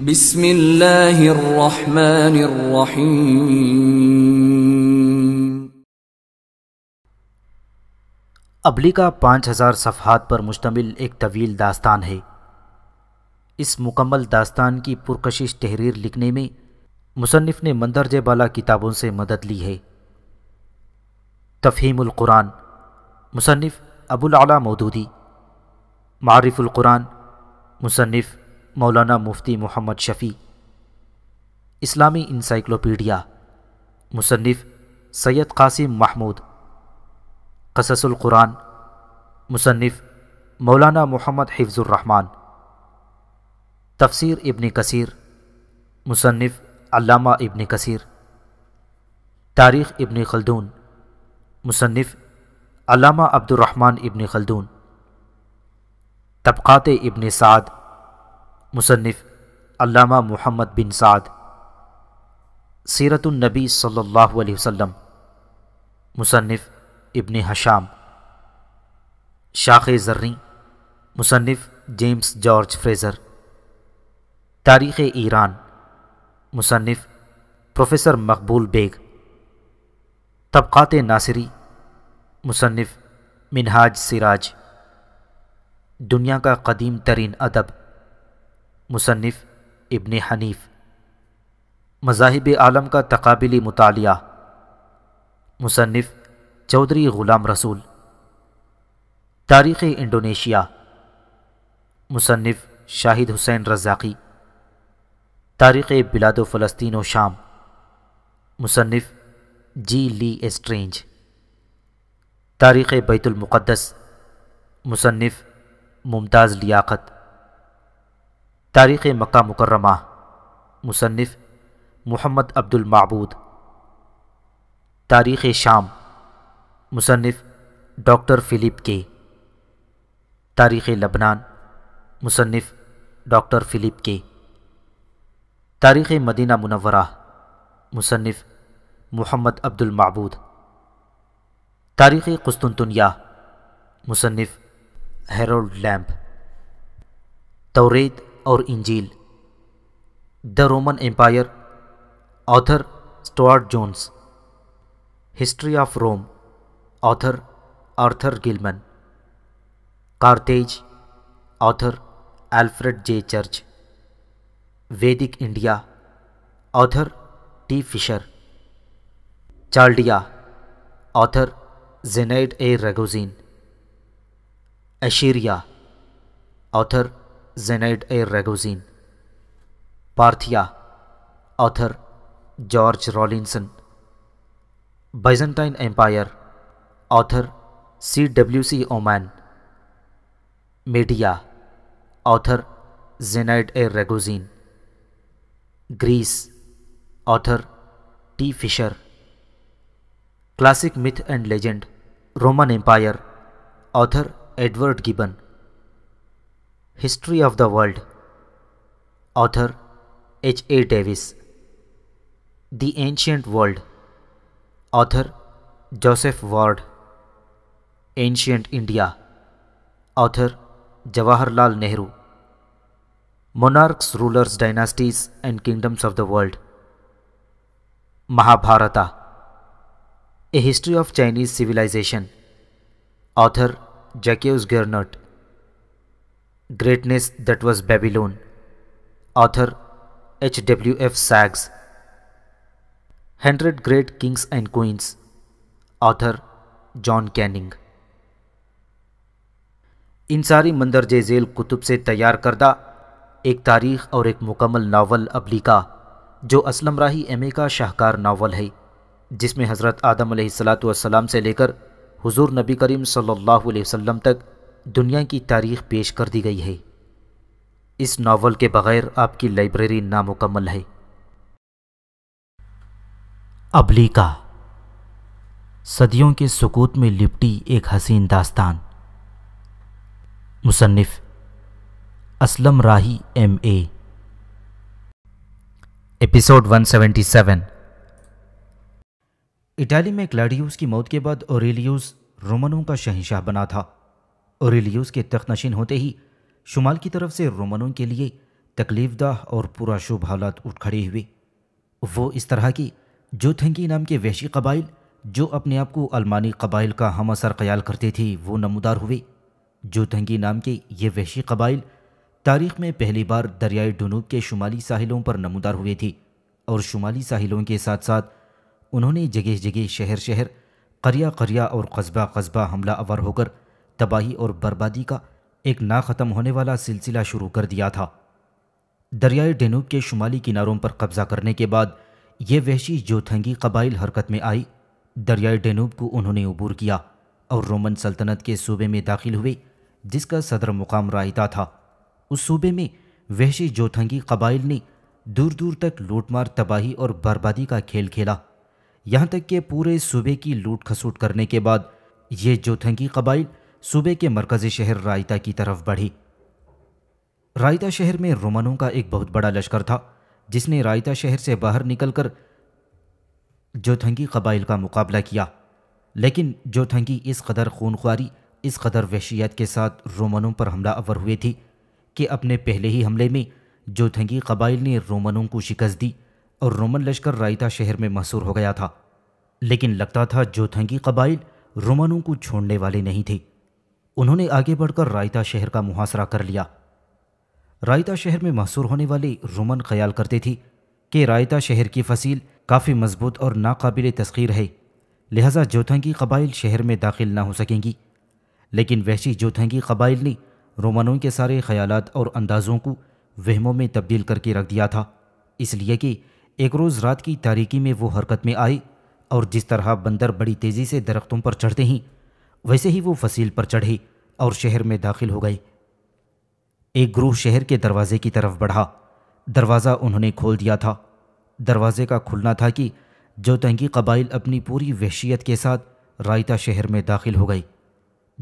बिस्मिल्लाहिर्रहमानिर्रहीम अबली का पाँच हज़ार सफहत पर मुश्तमिल एक तवील दास्तान है इस मुकम्मल दास्तान की पुरकशिश तहरीर लिखने में मुसनफ़ ने मंदरज बाला किताबों से मदद ली है तफ़हीमुल कुरान मुसनफ़ अबुल अला मौदूदी मारिफुल कुरान मुसनफ़ मौलाना मुफ्ती मोहम्मद शफ़ी इस्लामी इंसाइक्लोपीडिया मुसनफ़ सैयद कासिम महमूद कुरान मुसनफ़ मौलाना मोहम्मद हिफ्ज़ुर्रहमान तफसर इबन कसीर मुसनफ़ इबन कसर कसीर तारीख़ इबन खलदून मुसनफ़ अल्लामा अब्दुलरहमान इबन खलदून तबक़ात इबन साद मुसनफ़ अल्लामा मोहम्मद बिन साद सीरतुलनबी सल्ला वसम मुसनफ़ इबन हशाम शाख जर्री मुसनफ़ जेम्स जॉर्ज फ्रेज़र तारीख़ ईरान मुसनफ़ प्रोफेसर मकबूल बेग तबक़ात नासरी मुसनफ़ मिनहाज सिराज दुनिया का कदीम तरीन अदब मुसनफ़ इबन हनीफ़ मजाहब आलम का तकबिली मुताल मुसनफ़ चौधरी ग़ुलाम रसूल तारीख़ इंडोनेशिया मुसनफ़ शाहिद हुसैन रज़ाकी तारीख़ बिलाद फ़लस्तीन शाम मुसनफ़ जी ली एस्ट्रेंज तारीख़ बैतुलमक़दस मुसनफ़ मुमताज़ लियाक़त तारीख़ मक्का मुकरमा मुसनफ़ मोहम्मद अब्दुलमाबूद तारीख़ शाम मुसनफ़ डॉक्टर फ़िलिप के तारीख़ लबनान मुसनफ़ डॉक्टर फ़िलिप के तारीख़ मदीना मुनवरा मुसनफ़ मोहम्मद अब्दुलमाबूद तारीख़ कुस्तुनतुनिया मुसनफ़ हेरोल्ड लैम्प तोरेद और इंजील the Roman Empire author Stuart Jones history of Rome author Arthur Gilman Carthage author Alfred J Church वैदिक India author T Fisher Chaldea author Zenaide A Ragozin Assyria author Zenaide A Ragozin Parthia author George Rawlinson Byzantine Empire author C W C Oman Media author Zenaide A Ragozin Greece author T Fisher classic myth and legend Roman Empire author Edward Gibbon History of the World Author H. A. Davis The Ancient World Author Joseph Ward Ancient India Author Jawaharlal Nehru Monarchs, Rulers, Dynasties and Kingdoms of the World Mahabharata A History of Chinese Civilization Author Jacques Gernot Greatness That Was Babylon, author H. W. F. Saggs hundred Great Kings and Queens, author John Canning इन सारी मंदरज झेल कुतुब से तैयार करदा एक तारीख और एक मुकम्मल नावल अबलिका जो असलम राही एम का शाहकार नावल है जिसमें हज़रत आदम सलाम से लेकर हुजूर नबी करीम सल्लल्लाहु अलैहि वसल्लम तक दुनिया की तारीख पेश कर दी गई है इस नावल के बगैर आपकी लाइब्रेरी नामुकम्मल है अबलीका सदियों के सुकूत में लिपटी एक हसीन दास्तान मुसन्फ़ Aslam Rahi M A episode 177 इटाली में क्लाडियस की मौत के बाद ओरेलियस रोमनों का शहंशाह बना था औरेलियस के तखनशीन होते ही शुमाल की तरफ से रोमनों के लिए तकलीफदाह और शुभ हालात उठ खड़े हुए वो इस तरह की जोथंगी नाम के वहशी कबाइल जो अपने आप को अलमानी कबाइल का हम असर ख्याल करते थे वो नमदार हुए जोथंगी नाम के ये वहशी कबाइल तारीख में पहली बार दरियाए डनूब के शुमाली साहिलों पर नमदार हुए थे और शुमाली साहिलों के साथ साथ उन्होंने जगह जगह शहर शहर करिया करिया और कस्बा कस्बा हमला अवर होकर तबाही और बर्बादी का एक ना ख़त्म होने वाला सिलसिला शुरू कर दिया था दरियाए डेनूब के शुमाली किनारों पर कब्ज़ा करने के बाद ये वहशी जोथंगी कबाइल हरकत में आई दरियाए डेनूब को उन्होंने अबूर किया और रोमन सल्तनत के सूबे में दाखिल हुए जिसका सदर मुकाम रायता था उस सूबे में वहशी जोथंगी कबाइल ने दूर दूर तक लूटमार तबाही और बर्बादी का खेल खेला यहाँ तक कि पूरे सूबे की लूट खसूट करने के बाद ये जोथंगी कबाइल सूबे के मरकज़ी शहर रायता की तरफ बढ़ी रायता शहर में रोमनों का एक बहुत बड़ा लश्कर था जिसने रायता शहर से बाहर निकलकर जोथंगी कबाइल का मुकाबला किया लेकिन जोथंगी इस कदर खूनख्वारी इस कदर वहशियत के साथ रोमनों पर हमला अवर हुए थी कि अपने पहले ही हमले में जोथंगी कबाइल ने रोमनों को शिकस्त दी और रोमन लश्कर रायता शहर में महसूर हो गया था लेकिन लगता था जोथंगी कबाइल रोमनों को छोड़ने वाले नहीं थे उन्होंने आगे बढ़कर रायता शहर का मुहासरा कर लिया रायता शहर में महसूर होने वाली रुमन ख्याल करती थी कि रायता शहर की फसील काफ़ी मजबूत और नाकाबिल तस्खीर है लिहाजा जोथंगी कबाइल शहर में दाखिल ना हो सकेंगी लेकिन वहशी जोथंगी कबाइल ने रोमनों के सारे ख्याल और अंदाज़ों को वहमों में तब्दील करके रख दिया था इसलिए कि एक रोज़ रात की तारीकी में वो हरकत में आई और जिस तरह बंदर बड़ी तेज़ी से दरख्तों पर चढ़ते ही वैसे ही वो फसील पर चढ़ी और शहर में दाखिल हो गई एक ग्रूह शहर के दरवाजे की तरफ बढ़ा दरवाज़ा उन्होंने खोल दिया था दरवाजे का खुलना था कि जो तंगी कबाइल अपनी पूरी वहशियत के साथ रायता शहर में दाखिल हो गई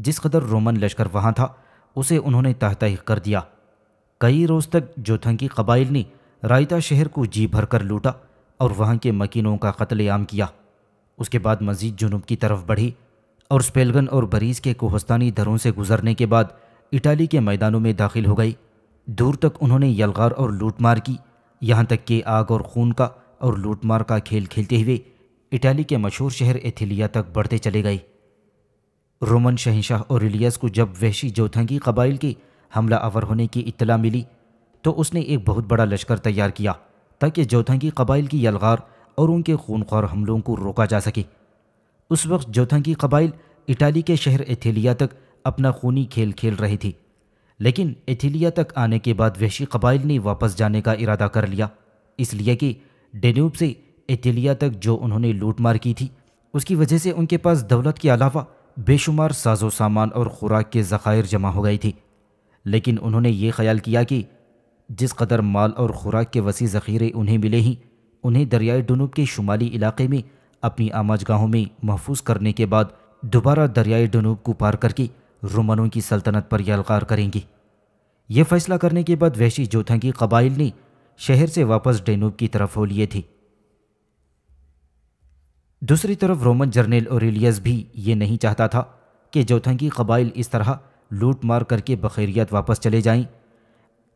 जिस कदर रोमन लश्कर वहाँ था उसे उन्होंने तहतह कर दिया कई रोज़ तक जोथंगी कबाइल ने रायता शहर को जी भर कर लूटा और वहाँ के मकीनों का कत्लेआम किया उसके बाद मजीद जुनूब की तरफ बढ़ी और स्पेलगन और बरीज के कोहस्तानी दरों से गुजरने के बाद इटाली के मैदानों में दाखिल हो गई दूर तक उन्होंने यलगार और लूटमार की यहाँ तक कि आग और खून का और लूटमार का खेल खेलते हुए इटाली के मशहूर शहर एथिलिया तक बढ़ते चले गए रोमन शहनशाह और इलियस को जब वहशी जोथंगी कबाइल के हमला आवर होने की इतला मिली तो उसने एक बहुत बड़ा लश्कर तैयार किया ताकि जोथंगी कबाइल की यलगार और उनके खूनखार हमलों को रोका जा सके उस वक्त जोथंगी कबाइल इटाली के शहर एथेलिया तक अपना खूनी खेल खेल रही थी लेकिन एथेलिया तक आने के बाद वहशी कबाइल ने वापस जाने का इरादा कर लिया इसलिए कि डेन्यूब से एथेलिया तक जो उन्होंने लूटमार की थी उसकी वजह से उनके पास दौलत के अलावा बेशुमार साजो सामान और ख़ुराक के ज़खायर जमा हो गई थी लेकिन उन्होंने ये ख्याल किया कि जिस कदर माल और ख़ुराक के वसी ज़ख़ीरे उन्हें मिले ही उन्हें दरियाए डनूब के शुमाली इलाके में अपनी आमाजगाहों में महफूज करने के बाद दोबारा दरियाए डनूब को पार करके रोमनों की सल्तनत पर यलकार करेंगे ये फैसला करने के बाद वैशी जोथंगी कबाइल ने शहर से वापस डेनूब की तरफ हो लिए थे दूसरी तरफ रोमन जर्नल ओरेलियस भी ये नहीं चाहता था कि जोथंगी कबाइल इस तरह लूट मार करके बखैरियत वापस चले जाएं।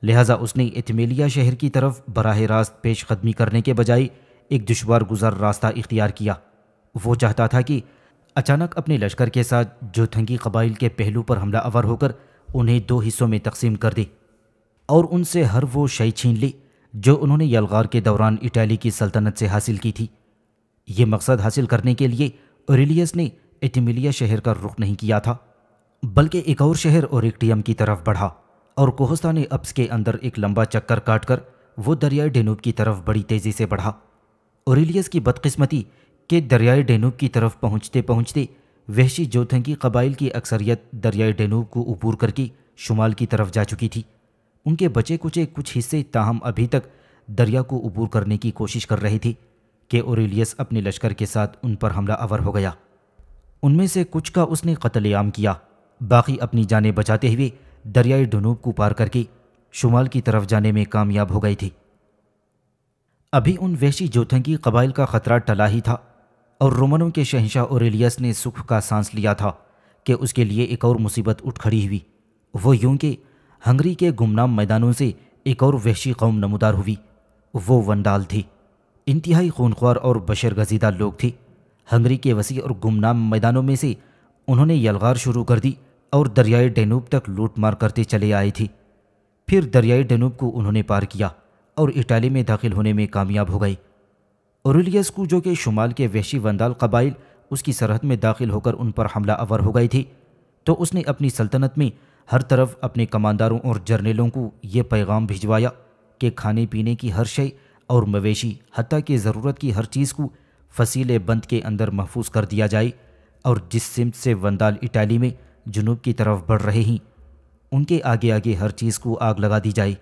लिहाजा उसने इतमेलिया शहर की तरफ बराह रास्त पेश करने के बजाय एक दुशवार गुजार रास्ता इख्तियार किया वो चाहता था कि अचानक अपने लश्कर के साथ जोथंगी कबाइल के पहलू पर हमला अवर होकर उन्हें दो हिस्सों में तकसीम कर दी और उनसे हर वो शई छीन ली जो उन्होंने यलगार के दौरान इटाली की सल्तनत से हासिल की थी ये मकसद हासिल करने के लिए ओरेलियस ने एटिमिलिया शहर का रुख नहीं किया था बल्कि एक और शहर ओरिक्टियम की तरफ बढ़ा और कोहस्ता ने अब्स के अंदर एक लंबा चक्कर काटकर वो दरियाई डेनूब की तरफ बड़ी तेज़ी से बढ़ा औरलियस की बदकिस्मती के दरियाए डेनूब की तरफ पहुँचते पहुँचते वहशी जोथंगी कबाइल की अक्सरियत दरियाए डेनूब को उबूर करके शुमाल की तरफ जा चुकी थी उनके बचे कुचे कुछ हिस्से ताहम अभी तक दरिया को उबूर करने की कोशिश कर रहे थे कि औरलियस अपने लश्कर के साथ उन पर हमला अवर हो गया उनमें से कुछ का उसने कत्लेआम किया बाकी अपनी जानें बचाते हुए दरियाए डनूब को पार करके शुमाल की तरफ जाने में कामयाब हो गए थी अभी उन वैशी जोथंगी कबाइल का ख़तरा टला ही था और रोमनों के शहनशाह ओरेलियस ने सुख का सांस लिया था कि उसके लिए एक और मुसीबत उठ खड़ी हुई वो यूं कि हंगरी के गुमनाम मैदानों से एक और वैशी कौम नमदार हुई वो वंडाल थी इंतहाई खूनख्वार और बशर गजीदा लोग थे हंगरी के वसी और गुमनाम मैदानों में से उन्होंने यलगार शुरू कर दी और दरियाए डेनूब तक लूट मार करते चले आए थे फिर दरियाए डेनूब को उन्होंने पार किया और इटाली में दाखिल होने में कामयाब हो गई औरलियस जो कि शुमाल के वैशी वंदाल कबाइल उसकी सरहद में दाखिल होकर उन पर हमला अवर हो गई थी तो उसने अपनी सल्तनत में हर तरफ अपने कमांडरों और जर्नेलों को यह पैगाम भिजवाया कि खाने पीने की हर शय और मवेशी हती की ज़रूरत की हर चीज़ को फसीले बंद के अंदर महफूज कर दिया जाए और जिस सिमत से वंदाल इटाली में जुनूब की तरफ बढ़ रहे हैं उनके आगे आगे हर चीज़ को आग लगा दी जाए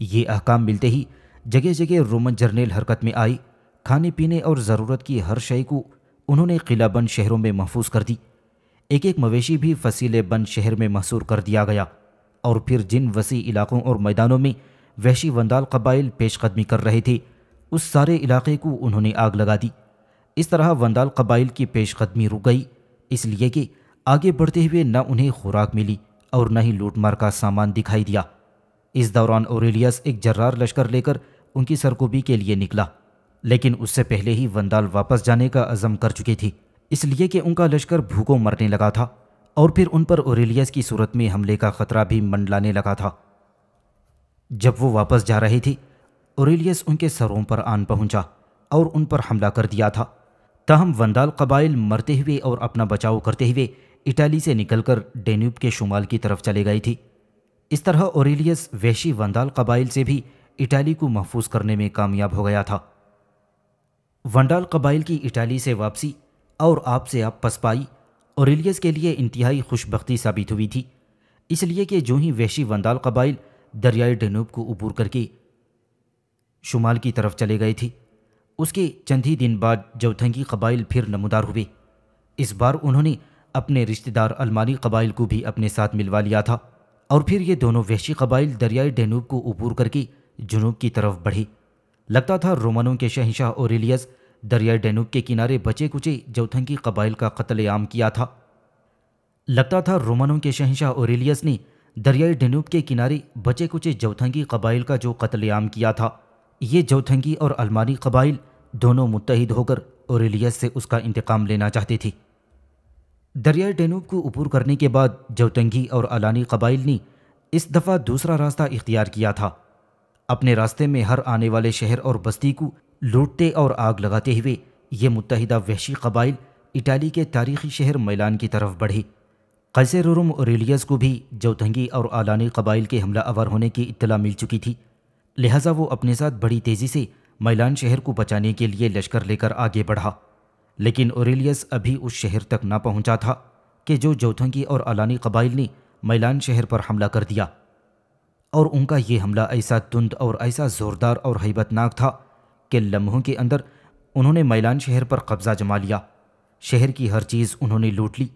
ये अहकाम मिलते ही जगह जगह रोमन जर्नेल हरकत में आई खाने पीने और ज़रूरत की हर शय को उन्होंने किलाबंद शहरों में महफूज कर दी एक एक मवेशी भी फसीले बंद शहर में महसूर कर दिया गया और फिर जिन वसी इलाकों और मैदानों में वहशी वंदाल कबाइल पेशकदमी कर रहे थे उस सारे इलाके को उन्होंने आग लगा दी इस तरह वंदाल कबाइल की पेशकदमी रुक गई इसलिए कि आगे बढ़ते हुए न उन्हें खुराक मिली और न ही लूटमार का सामान दिखाई दिया इस दौरान ओरेलियस एक जर्रार लश्कर लेकर उनकी सरकोबी के लिए निकला लेकिन उससे पहले ही वंदाल वापस जाने का अज़म कर चुकी थी इसलिए कि उनका लश्कर भूखों मरने लगा था और फिर उन पर ओरेलियस की सूरत में हमले का ख़तरा भी मंडलाने लगा था जब वो वापस जा रही थी ओरेलियस उनके सरों पर आन पहुंचा और उन पर हमला कर दिया था तहम वंदाल कबाइल मरते हुए और अपना बचाव करते हुए इटाली से निकलकर डेन्यूब के शुमाल की तरफ चले गई थी इस तरह ओरिलियस वैशी वंदाल कबाइल से भी इटाली को महफूज करने में कामयाब हो गया था वंडाल कबाइल की इटाली से वापसी और आपसे आप पसपाई ओरिलियस के लिए इंतहाई खुशबख्ती साबित हुई थी इसलिए कि जो ही वैशी वंदाल कबाइल दरियाए डेनूब को उबूर करके शुमाल की तरफ चले गए थे उसके चंद ही दिन बाद जवथंगी कबाइल फिर नमदार हुए इस बार उन्होंने अपने रिश्तेदार अलमानी कबाइल को भी अपने साथ मिलवा लिया था और फिर ये दोनों वहशी कबाइल दरियाई डेनूब को उबूर करके जुनूब की तरफ बढ़ी लगता था रोमनों के शहनशाह रिलियस दरियाई डेनूब के किनारे बचे कुचे जौथंगी कबाइल का कत्लेआम किया था लगता था रोमनों के शहनशाह रिलियस ने दरियाई डेनूब के किनारे बचे कुचे जौथंगी कबाइल का जो कत्लेआम किया था ये जौथंगी और अलमानी कबाइल दोनों मुतहद होकर ओरेलियस से उसका इंतकाम लेना चाहती थी दरिया डेनूब को अबूर करने के बाद जवतंगी और अलानी कबाइल ने इस दफ़ा दूसरा रास्ता इख्तियार किया था अपने रास्ते में हर आने वाले शहर और बस्ती को लूटते और आग लगाते हुए ये मुतहदा वहशी कबाइल इटाली के तारीखी शहर मैलान की तरफ बढ़े कैसेरोरम ओरेलियस को भी जवतंगी और आलानी कबाइल के हमला अवर होने की इतला मिल चुकी थी लिहाजा वो अपने साथ बड़ी तेज़ी से मैलान शहर को बचाने के लिए लश्कर लेकर आगे बढ़ा लेकिन ओरेलियस अभी उस शहर तक ना पहुंचा था कि जो जोथंगी और अलानी कबाइल ने मैलान शहर पर हमला कर दिया और उनका यह हमला ऐसा तुंद और ऐसा ज़ोरदार और हैबतनाक था कि लम्हों के अंदर उन्होंने मैलान शहर पर कब्ज़ा जमा लिया शहर की हर चीज़ उन्होंने लूट ली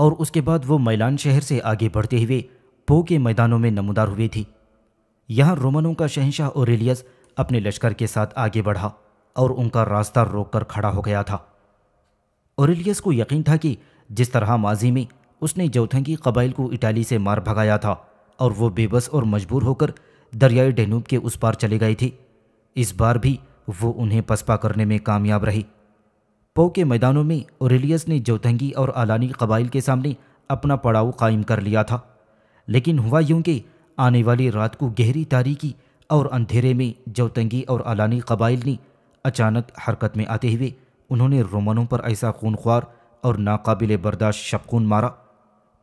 और उसके बाद वो मैलान शहर से आगे बढ़ते हुए पो के मैदानों में नमदार हुए थी यहाँ रोमनों का शहनशाह ओरेलियस अपने लश्कर के साथ आगे बढ़ा और उनका रास्ता रोककर खड़ा हो गया था औरलियस को यकीन था कि जिस तरह माजी में उसने जौथंगी कबाइल को इटाली से मार भगाया था और वो बेबस और मजबूर होकर दरियाई डेनूब के उस पार चले गए थे इस बार भी वो उन्हें पसपा करने में कामयाब रही पो के मैदानों में ओरेलियस ने जौतंगी और आलानी कबाइल के सामने अपना पड़ाव कायम कर लिया था लेकिन हुआ यूं कि आने वाली रात को गहरी तारीकी और अंधेरे में जौतंगी और आलानी कबाइल ने अचानक हरकत में आते हुए उन्होंने रोमनों पर ऐसा खूनख्वार और नाकाबिल बर्दाश्त शबखून मारा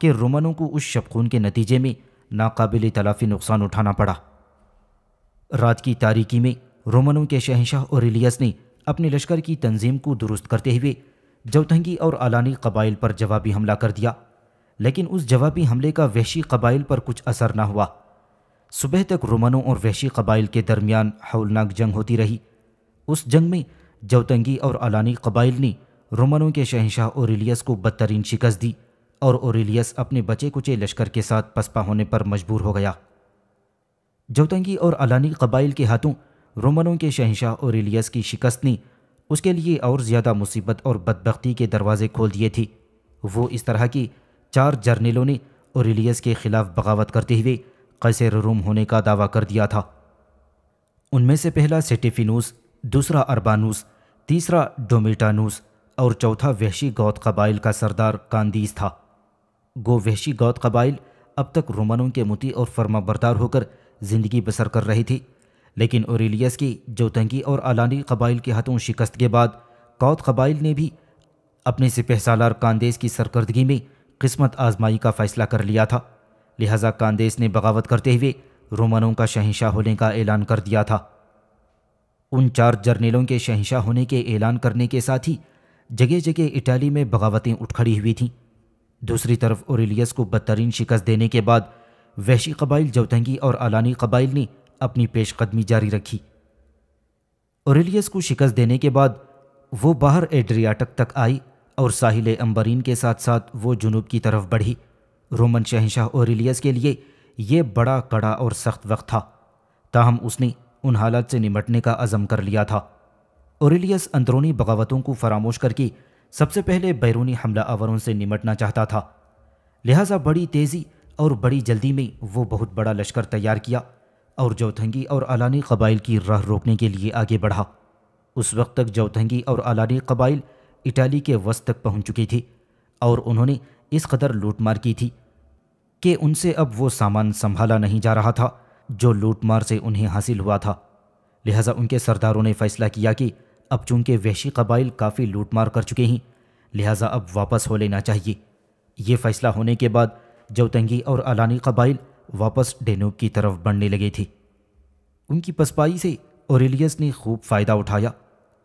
कि रोमनों को उस शबखून के नतीजे में नाकाबिल तलाफी नुकसान उठाना पड़ा रात की तारीकी में रोमनों के शहनशाह रिलियस ने अपने लश्कर की तंजीम को दुरुस्त करते हुए जवतंगी और अलानी कबाइल पर जवाबी हमला कर दिया लेकिन उस जवाबी हमले का वहशी कबाइल पर कुछ असर न हुआ सुबह तक रोमनों और वहशी कबाइल के दरमियान हौलनाक जंग होती रही उस जंग में जौतंगी और अलानी कबाइल ने रोमनों के शहनशाह ओरेलियस को बदतरीन शिकस्त दी और ओरेलियस अपने बचे कुचे लश्कर के साथ पसपा होने पर मजबूर हो गया जौतंगी और अलानी कबाइल के हाथों रोमनों के शहनशाह ओरेलियस की शिकस्त ने उसके लिए और ज़्यादा मुसीबत और बदबख्ती के दरवाजे खोल दिए थे वो इस तरह की चार जर्नेलों ने ओरेलियस के खिलाफ बगावत करते हुए कैसे रोम होने का दावा कर दिया था उनमें से पहला सेटेफिनूस दूसरा अरबानूस तीसरा डोमेटानूस और चौथा वहशी गौत कबाइल का सरदार कांदीस था गो वहशी गौत कबाइल अब तक रोमनों के मुती और फर्मा बरदार होकर ज़िंदगी बसर कर रही थी लेकिन ओरेलियस की जोतंगी और अलानी कबाइल के हाथों शिकस्त के बाद कौत कबाइल ने भी अपने सिपह सालार कांदेस की सरकर्दगी में किस्मत आजमाई का फ़ैसला कर लिया था लिहाजा कांदेस ने बगावत करते हुए रोमनों का शहनशाह होने का ऐलान कर दिया था उन चार जर्नेलों के शहशाह होने के ऐलान करने के साथ ही जगह जगह इटाली में बगावतें उठ खड़ी हुई थीं दूसरी तरफ ओरिलियस को बदतरीन शिकस्त देने के बाद वैशी कबाइल जवतंगी और अलानी कबाइल ने अपनी पेशकदमी जारी रखी ओरिलियस को शिकस्त देने के बाद वो बाहर एड्रियाटक तक आई और साहिल अम्बरीन के साथ साथ वो जुनूब की तरफ बढ़ी रोमन शहनशाह ओरिलियस के लिए ये बड़ा कड़ा और सख्त वक्त था ताहम उसने उन हालात से निमटने का अज़म कर लिया था औरलियस अंदरूनी बगावतों को फरामोश करके सबसे पहले बैरूनी हमला आवरों से निमटना चाहता था लिहाजा बड़ी तेज़ी और बड़ी जल्दी में वो बहुत बड़ा लश्कर तैयार किया और जौथंगी और अलानी कबाइल की राह रोकने के लिए आगे बढ़ा उस वक्त तक जौथंगी और अलानी कबाइल इटाली के वस्त तक पहुंच चुकी थी और उन्होंने इस कदर लूटमार की थी कि उनसे अब वो सामान संभाला नहीं जा रहा था जो लूटमार से उन्हें हासिल हुआ था लिहाजा उनके सरदारों ने फैसला किया कि अब चूंकि वहशी कबाइल काफ़ी लूटमार कर चुके हैं लिहाजा अब वापस हो लेना चाहिए ये फैसला होने के बाद जवतंगी और अलानी कबाइल वापस डेनूब की तरफ बढ़ने लगे थे उनकी पसपाई से ओरेलियस ने खूब फ़ायदा उठाया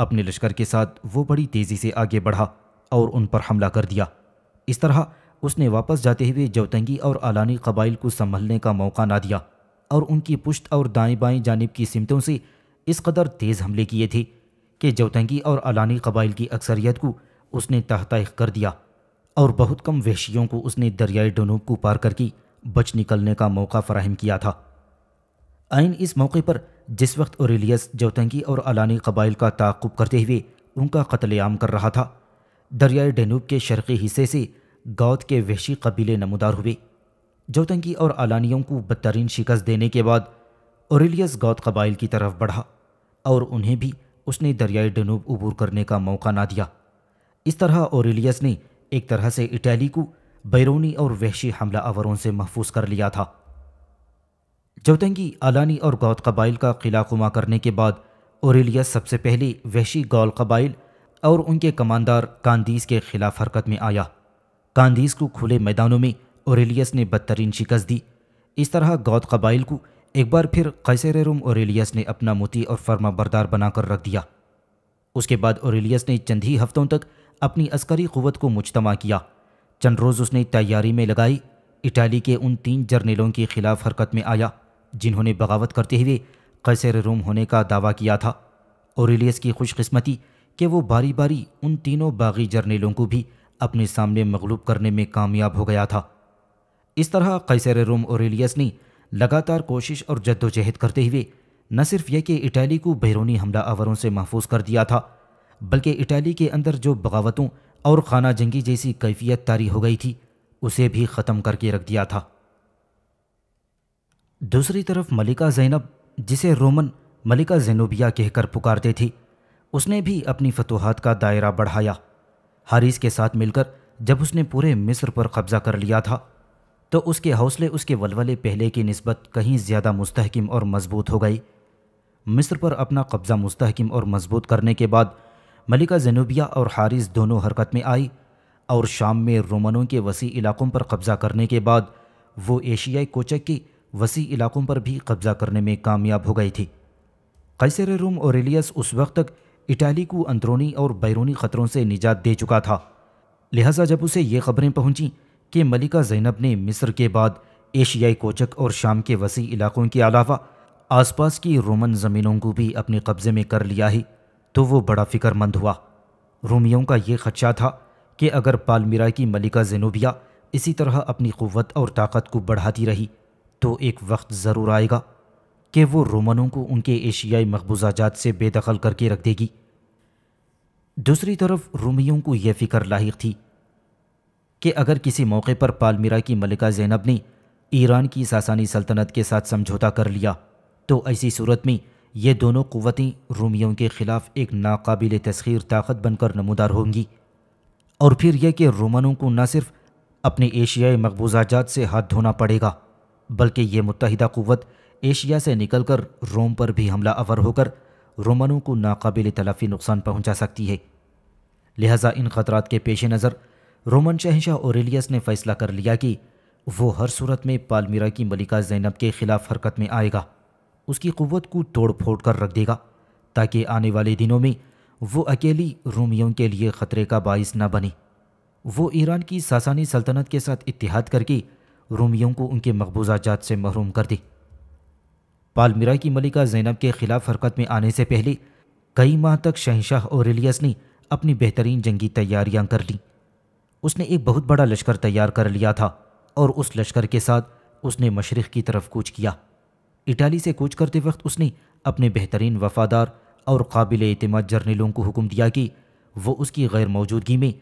अपने लश्कर के साथ वो बड़ी तेज़ी से आगे बढ़ा और उन पर हमला कर दिया इस तरह उसने वापस जाते हुए जवतंगी और अलानी कबाइल को संभलने का मौका ना दिया और उनकी पुश्त और दाएँ बाएँ जानब की सिमतों से इस कदर तेज़ हमले किए थे कि जोतंगी और अलानी कबाइल की अक्सरियत को उसने तहतह कर दिया और बहुत कम वहशियों को उसने दरियाई डनूब को पार करके बच निकलने का मौका फराहम किया था आइन इस मौके पर जिस वक्त ओरेलियस जोतंगी और अलानी कबाइल का ताकुब करते हुए उनका कत्लेआम कर रहा था दरियाए डनूब के शर्क़ी हिस्से से गौद के वहशी कबीले नमदार हुए जोतंगी और अलानियों को बदतरीन शिकस्त देने के बाद औरलियस गौत कबाइल की तरफ बढ़ा और उन्हें भी उसने दरियाई डनूब अबूर करने का मौका ना दिया इस तरह औरलियस ने एक तरह से इटैली को बैरूनी और वहशी हमला आवरों से महफूज कर लिया था जोतंगी आलानी और गौत कबाइल का किला कुमा करने के बाद औरलियस सबसे पहले वहशी गौल कबाइल और उनके कमांडर कांदीस के खिलाफ हरकत में आया कांदीस को खुले मैदानों में ओरेलियस ने बदतरीन शिकस्त दी इस तरह गौद कबाइल को एक बार फिर कैसर रूम ओरेलियस ने अपना मोती और फर्मा बरदार बनाकर रख दिया उसके बाद ओरेलियस ने चंद ही हफ्तों तक अपनी अस्करी क़वत को मुजतमा किया चंद रोज़ उसने तैयारी में लगाई इटाली के उन तीन जर्नेलों के खिलाफ हरकत में आया जिन्होंने बगावत करते हुए कैसर रूम होने का दावा किया था ओरेलियस की खुशकस्मती कि वो बारी बारी उन तीनों बागी जर्नेलों को भी अपने सामने मगलूब करने में कामयाब हो गया था इस तरह कैसर रोम ओरेलियस ने लगातार कोशिश और जद्दोजहद करते हुए न सिर्फ यह कि इटली को बैरूनी हमला आवरों से महफूज कर दिया था बल्कि इटली के अंदर जो बगावतों और खाना जंगी जैसी कैफियत तारी हो गई थी उसे भी ख़त्म करके रख दिया था दूसरी तरफ मलिका जैनब जिसे रोमन मलिका जैनोबिया कहकर पुकारते थे उसने भी अपनी फतूहत का दायरा बढ़ाया हारिस के साथ मिलकर जब उसने पूरे मिस्र पर कब्ज़ा कर लिया था तो उसके हौसले उसके वलवले पहले की नस्बत कहीं ज़्यादा मुस्तकम और मजबूत हो गई मिस्र पर अपना कब्ज़ा मुस्तकम और मजबूत करने के बाद मलिका जनूबिया और हारिस दोनों हरकत में आई और शाम में रोमनों के वसी इलाकों पर कब्ज़ा करने के बाद वो एशियाई कोचक की वसी इलाकों पर भी कब्ज़ा करने में कामयाब हो गई थी कैसर रोम ओरेलियस उस वक्त तक इटाली को अंदरूनी और बैरूनी ख़तरों से निजात दे चुका था लिहाजा जब उसे ये खबरें पहुँची कि मलिका जैनब ने मिस्र के बाद एशियाई कोचक और शाम के वसी इलाकों के अलावा आसपास की रोमन ज़मीनों को भी अपने कब्ज़े में कर लिया ही तो वो बड़ा फ़िक्रमंद हुआ रोमियों का ये खदशा था कि अगर पालमीरा की मलिका जेनोबिया इसी तरह अपनी क़वत और ताकत को बढ़ाती रही तो एक वक्त ज़रूर आएगा कि वो रोमनों को उनके एशियाई मकबूजाजात से बेदखल करके रख देगी दूसरी तरफ रोमियों को यह फ़िक्र लाइक थी कि अगर किसी मौके पर पालमीरा की मलिका जैनब ने ईरान की सासानी सल्तनत के साथ समझौता कर लिया तो ऐसी सूरत में ये दोनों क़वतें रूमियों के ख़िलाफ़ एक नाकाबिल तस्खीर ताकत बनकर नमदार होंगी और फिर यह कि रोमनों को न सिर्फ अपने एशियाई मकबूजाजात से हाथ धोना पड़ेगा बल्कि ये मुतहदा क़वत एशिया से निकलकर रोम पर भी हमला अवर होकर रोमनों को नाकाबिल तलाफी नुकसान पहुँचा सकती है लिहाजा इन ख़तरात के पेश नज़र रोमन शहनशाह ओरेलियस ने फैसला कर लिया कि वो हर सूरत में पालमीरा की मलिका जैनब के खिलाफ हरकत में आएगा उसकी क़वत को तोड़ फोड़ कर रख देगा ताकि आने वाले दिनों में वो अकेली रोमियों के लिए ख़तरे का बायस न बने वो ईरान की सासानी सल्तनत के साथ इतिहाद करके रोमियों को उनके मकबूजा जात से महरूम कर दी पालमीरा की मलिका जैनब के खिलाफ हरकत में आने से पहले कई माह तक शहनशाह ओरेलियस ने अपनी बेहतरीन जंगी तैयारियां कर लीं उसने एक बहुत बड़ा लश्कर तैयार कर लिया था और उस लश्कर के साथ उसने मशरक़ की तरफ कूच किया इटाली से कूच करते वक्त उसने अपने बेहतरीन वफादार और काबिल अतम जर्नलों को हुक्म दिया कि वो उसकी गैर मौजूदगी में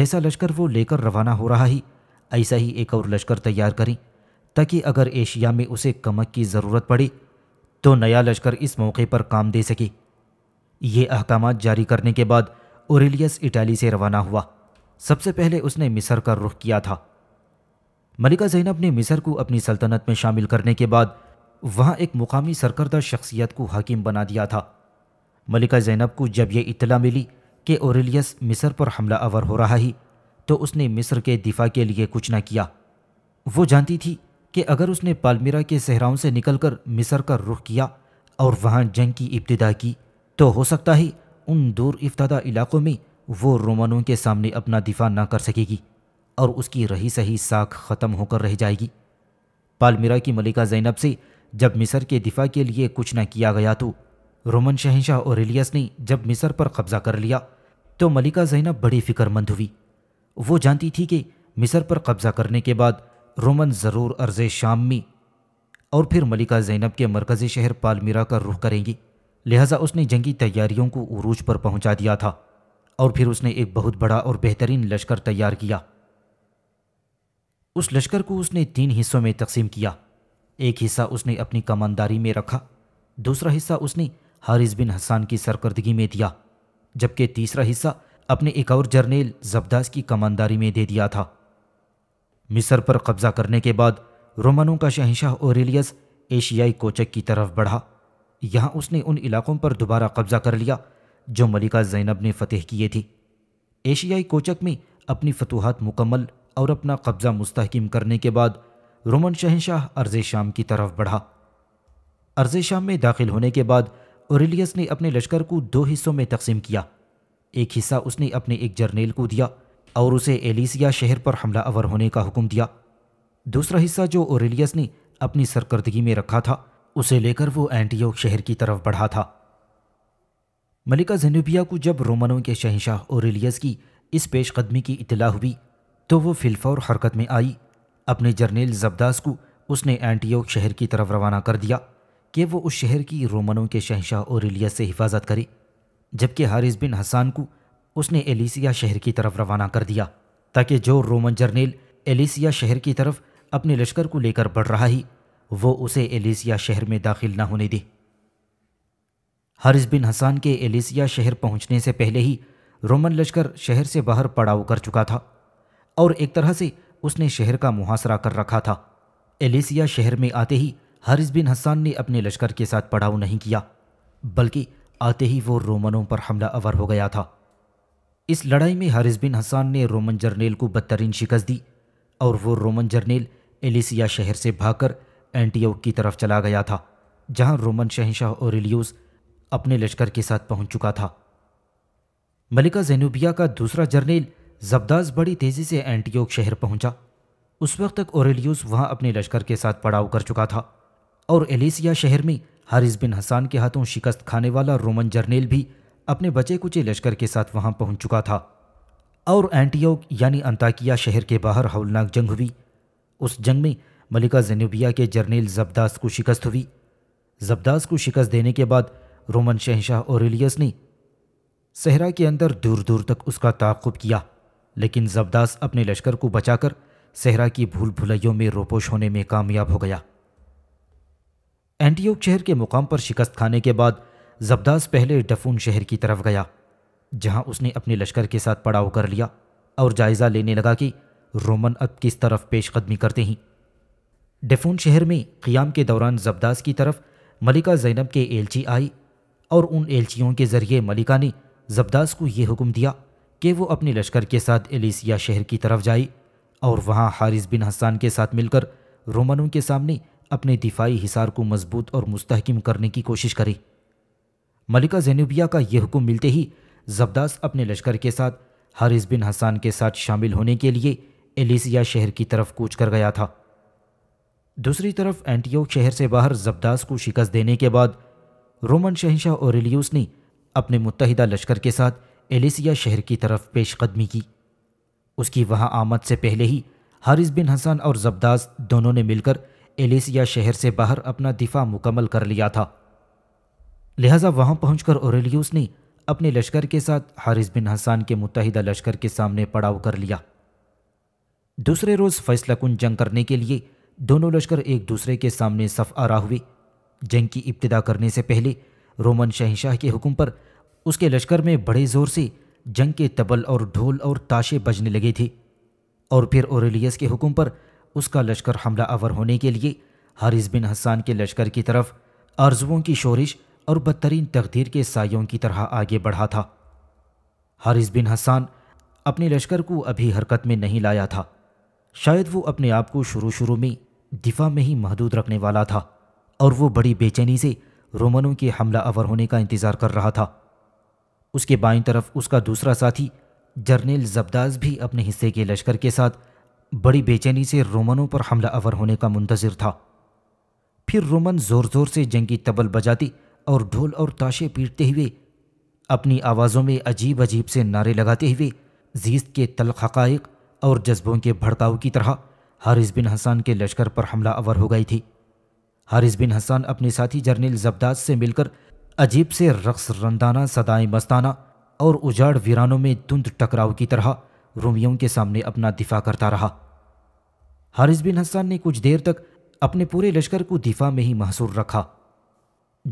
जैसा लश्कर वो लेकर रवाना हो रहा ही ऐसा ही एक और लश्कर तैयार करें ताकि अगर एशिया में उसे कमक की ज़रूरत पड़े तो नया लश्कर इस मौके पर काम दे सके ये अहकाम जारी करने के बाद ओरेलियस इटाली से रवाना हुआ सबसे पहले उसने मिसर का रुख किया था मलिका जैनब ने मिसर को अपनी सल्तनत में शामिल करने के बाद वहाँ एक मुकामी सरकर्दा शख्सियत को हाकिम बना दिया था मलिका जैनब को जब यह इतला मिली कि ओरेलियस मिसर पर हमला अवर हो रहा ही तो उसने मिस्र के दिफा के लिए कुछ ना किया वो जानती थी कि अगर उसने पालमीरा के सहराओं से निकलकर मिस्र का रुख किया और वहाँ जंग की इब्तदा की तो हो सकता ही उन दूर इफ्तदा इलाक़ों में वो रोमनों के सामने अपना दिफा ना कर सकेगी और उसकी रही सही साख ख़त्म होकर रह जाएगी पालमिरा की मलिका जैनब से जब मिसर के दिफा के लिए कुछ ना किया गया तो रोमन शहनशाह और एलियस ने जब मिसर पर कब्ज़ा कर लिया तो मलिका जैनब बड़ी फ़िक्रमंद हुई वो जानती थी कि मिसर पर कब्ज़ा करने के बाद रोमन ज़रूर अर्ज़ शाम में और फिर मलिका जैनब के मरकज़ी शहर पालमिरा का रुख करेंगी लिहाजा उसने जंगी तैयारियों को उरूज पर पहुंचा दिया था और फिर उसने एक बहुत बड़ा और बेहतरीन लश्कर तैयार किया उस लश्कर को उसने तीन हिस्सों में तकसीम किया एक हिस्सा उसने अपनी कमानदारी में रखा दूसरा हिस्सा उसने हारिस बिन हसान की सरकर्दगी में दिया जबकि तीसरा हिस्सा अपने एक और जर्नेल जबदास की कमानदारी में दे दिया था मिस्र पर कब्जा करने के बाद रोमनों का शहनशाह ओरेलियस एशियाई कोचक की तरफ बढ़ा यहां उसने उन इलाकों पर दोबारा कब्जा कर लिया जो मलिका ज़ैनब ने फ़तेह किए थे एशियाई कोचक में अपनी फतूहत मुकम्मल और अपना कब्ज़ा मुस्तकम करने के बाद रोमन शहनशाह अर्ज शाम की तरफ बढ़ा अर्ज शाम में दाखिल होने के बाद ओरिलियस ने अपने लश्कर को दो हिस्सों में तकसीम किया एक हिस्सा उसने अपने एक जर्नेल को दिया और उसे एलिसिया शहर पर हमला अवर होने का हुक्म दिया दूसरा हिस्सा जो औरलियस ने अपनी सरकर्दगी में रखा था उसे लेकर वो एंटीओक शहर की तरफ बढ़ा था मलिका जनूबिया को जब रोमनों के शहनशाह ओरेलियस की इस पेशकदमी की इतला हुई तो वो फिलफौर हरकत में आई अपने जर्नेल जबदास को उसने एंटीओक शहर की तरफ रवाना कर दिया कि वो उस शहर की रोमनों के शहनशाह ओरेलियस से हिफाजत करे जबकि हारिस बिन हसान को उसने एलिसिया शहर की तरफ रवाना कर दिया ताकि जो रोमन जर्नेल एलिसिया शहर की तरफ अपने लश्कर को लेकर बढ़ रहा ही वो उसे एलिसिया शहर में दाखिल न होने दे हारिस बिन हसान के एलिसिया शहर पहुंचने से पहले ही रोमन लश्कर शहर से बाहर पड़ाव कर चुका था और एक तरह से उसने शहर का मुहासरा कर रखा था एलिसिया शहर में आते ही हारिस बिन हसान ने अपने लश्कर के साथ पड़ाव नहीं किया बल्कि आते ही वो रोमनों पर हमला अवर हो गया था इस लड़ाई में हरिस बिन हसान ने रोमन जर्नेल को बदतरीन शिकस्त दी और वो रोमन जर्नेल एलिसिया शहर से भागकर एंटीओक की तरफ चला गया था जहां रोमन शहनशाह और एलियोस अपने लश्कर के साथ पहुंच चुका था मलिका जेनुबिया का दूसरा जर्नेल जबदास बड़ी तेज़ी से एंटीयोग शहर पहुंचा उस वक्त तक ओरेलियस वहां अपने लश्कर के साथ पड़ाव कर चुका था और एलिसिया शहर में हारिस बिन हसान के हाथों शिकस्त खाने वाला रोमन जर्नेल भी अपने बचे कुचे लश्कर के साथ वहां पहुंच चुका था और एंटीयोग यानी अंताकिया शहर के बाहर हौलनाक जंग हुई उस जंग में मलिका जेनूबिया के जर्नेल जबदास को शिकस्त हुई जबदास को शिकस्त देने के बाद रोमन शहशाह औरेलियस ने सहरा के अंदर दूर दूर तक उसका ताकुब किया लेकिन जबदास अपने लश्कर को बचाकर सहरा की भूल भुलैयों में रोपोश होने में कामयाब हो गया एंटीओक शहर के मुकाम पर शिकस्त खाने के बाद जबदास पहले डफून शहर की तरफ गया जहां उसने अपने लश्कर के साथ पड़ाव कर लिया और जायज़ा लेने लगा कि रोमन अब किस तरफ पेशकदमी करते हैं डेफून शहर में क़ियाम के दौरान जबदास की तरफ मलिका जैनब के एलची आई और उन एलचियों के ज़रिए मलिका ने जबदास को यह हुक्म दिया कि वो अपने लश्कर के साथ एलिसिया शहर की तरफ जाए और वहाँ हारिस बिन हसान के साथ मिलकर रोमनों के सामने अपने दिफाई हिसार को मजबूत और मुस्तकम करने की कोशिश करे मलिका जैनूबिया का यह हुक्म मिलते ही जबदास अपने लश्कर के साथ हारिस बिन हसान के साथ शामिल होने के लिए एलिसिया शहर की तरफ कूच कर गया था दूसरी तरफ एंटियो शहर से बाहर जबदास को शिकस्त देने के बाद रोमन शहनशाह ओरेलियस ने अपने मुतहदा लश्कर के साथ एलिसिया शहर की तरफ पेश कदमी की उसकी वहां आमद से पहले ही हारिस बिन हसन और जबदास दोनों ने मिलकर एलिसिया शहर से बाहर अपना दिफा मुकम्मल कर लिया था लिहाजा वहां पहुंचकर ओरेलियस ने अपने लश्कर के साथ हारिस बिन हसन के मुतहदा लश्कर के सामने पड़ाव कर लिया दूसरे रोज़ फैसला कुन जंग करने के लिए दोनों लश्कर एक दूसरे के सामने सफ आरा हुए जंग की इब्तदा करने से पहले रोमन शहनशाह के हुक्म पर उसके लश्कर में बड़े ज़ोर से जंग के तबल और ढोल और ताशे बजने लगे थे और फिर ओरेलियस के हुक्म पर उसका लश्कर हमला आवर होने के लिए हारिस बिन हसान के लश्कर की तरफ आरजुओं की शोरिश और बदतरीन तकदीर के सायों की तरह आगे बढ़ा था हारिस बिन हसान अपने लश्कर को अभी हरकत में नहीं लाया था शायद वो अपने आप को शुरू शुरू में दिफा में ही महदूद रखने वाला था और वो बड़ी बेचैनी से रोमनों के हमला अवर होने का इंतज़ार कर रहा था उसके बाईं तरफ उसका दूसरा साथी जर्नेल जबदाज भी अपने हिस्से के लश्कर के साथ बड़ी बेचैनी से रोमनों पर हमला अवर होने का मुंतज़र था फिर रोमन ज़ोर ज़ोर से जंगी तबल बजाते और ढोल और ताशे पीटते हुए अपनी आवाज़ों में अजीब अजीब से नारे लगाते हुए जीस्त के तलख हक़ और जज्बों के भड़काऊ की तरह हारिस बिन हसन के लश्कर पर हमला अवर हो गई थी हारिस बिन हसन अपने साथी जर्नल जबदाज से मिलकर अजीब से रक्स रंदाना सदाएं मस्ताना और उजाड़ वीरानों में धुंध टकराव की तरह रोमियों के सामने अपना दिफा करता रहा हारिस बिन हसन ने कुछ देर तक अपने पूरे लश्कर को दिफा में ही महसूर रखा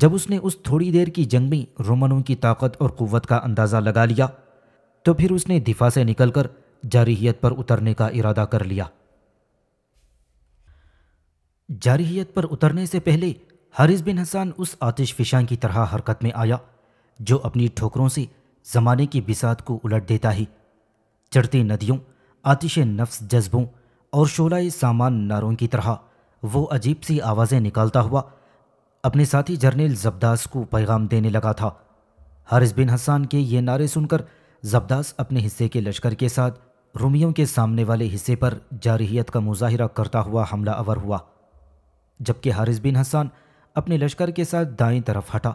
जब उसने उस थोड़ी देर की जंग में रोमनों की ताकत और क़वत का अंदाज़ा लगा लिया तो फिर उसने दिफा से निकलकर जारहीत पर उतरने का इरादा कर लिया जारहीत पर उतरने से पहले हारिस बिन हसान उस आतिश फिशां की तरह हरकत में आया जो अपनी ठोकरों से ज़माने की बिसात को उलट देता है चढ़ती नदियों आतिश नफ्स जज्बों और शोलाई सामान नारों की तरह वो अजीब सी आवाज़ें निकालता हुआ अपने साथी जर्नेल जबदास को पैगाम देने लगा था हारिस बिन हसान के ये नारे सुनकर जबदास अपने हिस्से के लश्कर के साथ रोमियों के सामने वाले हिस्से पर जारहीत का मुजाहरा करता हुआ हमला अवर हुआ जबकि हारिस बिन हसान अपने लश्कर के साथ दाएं तरफ हटा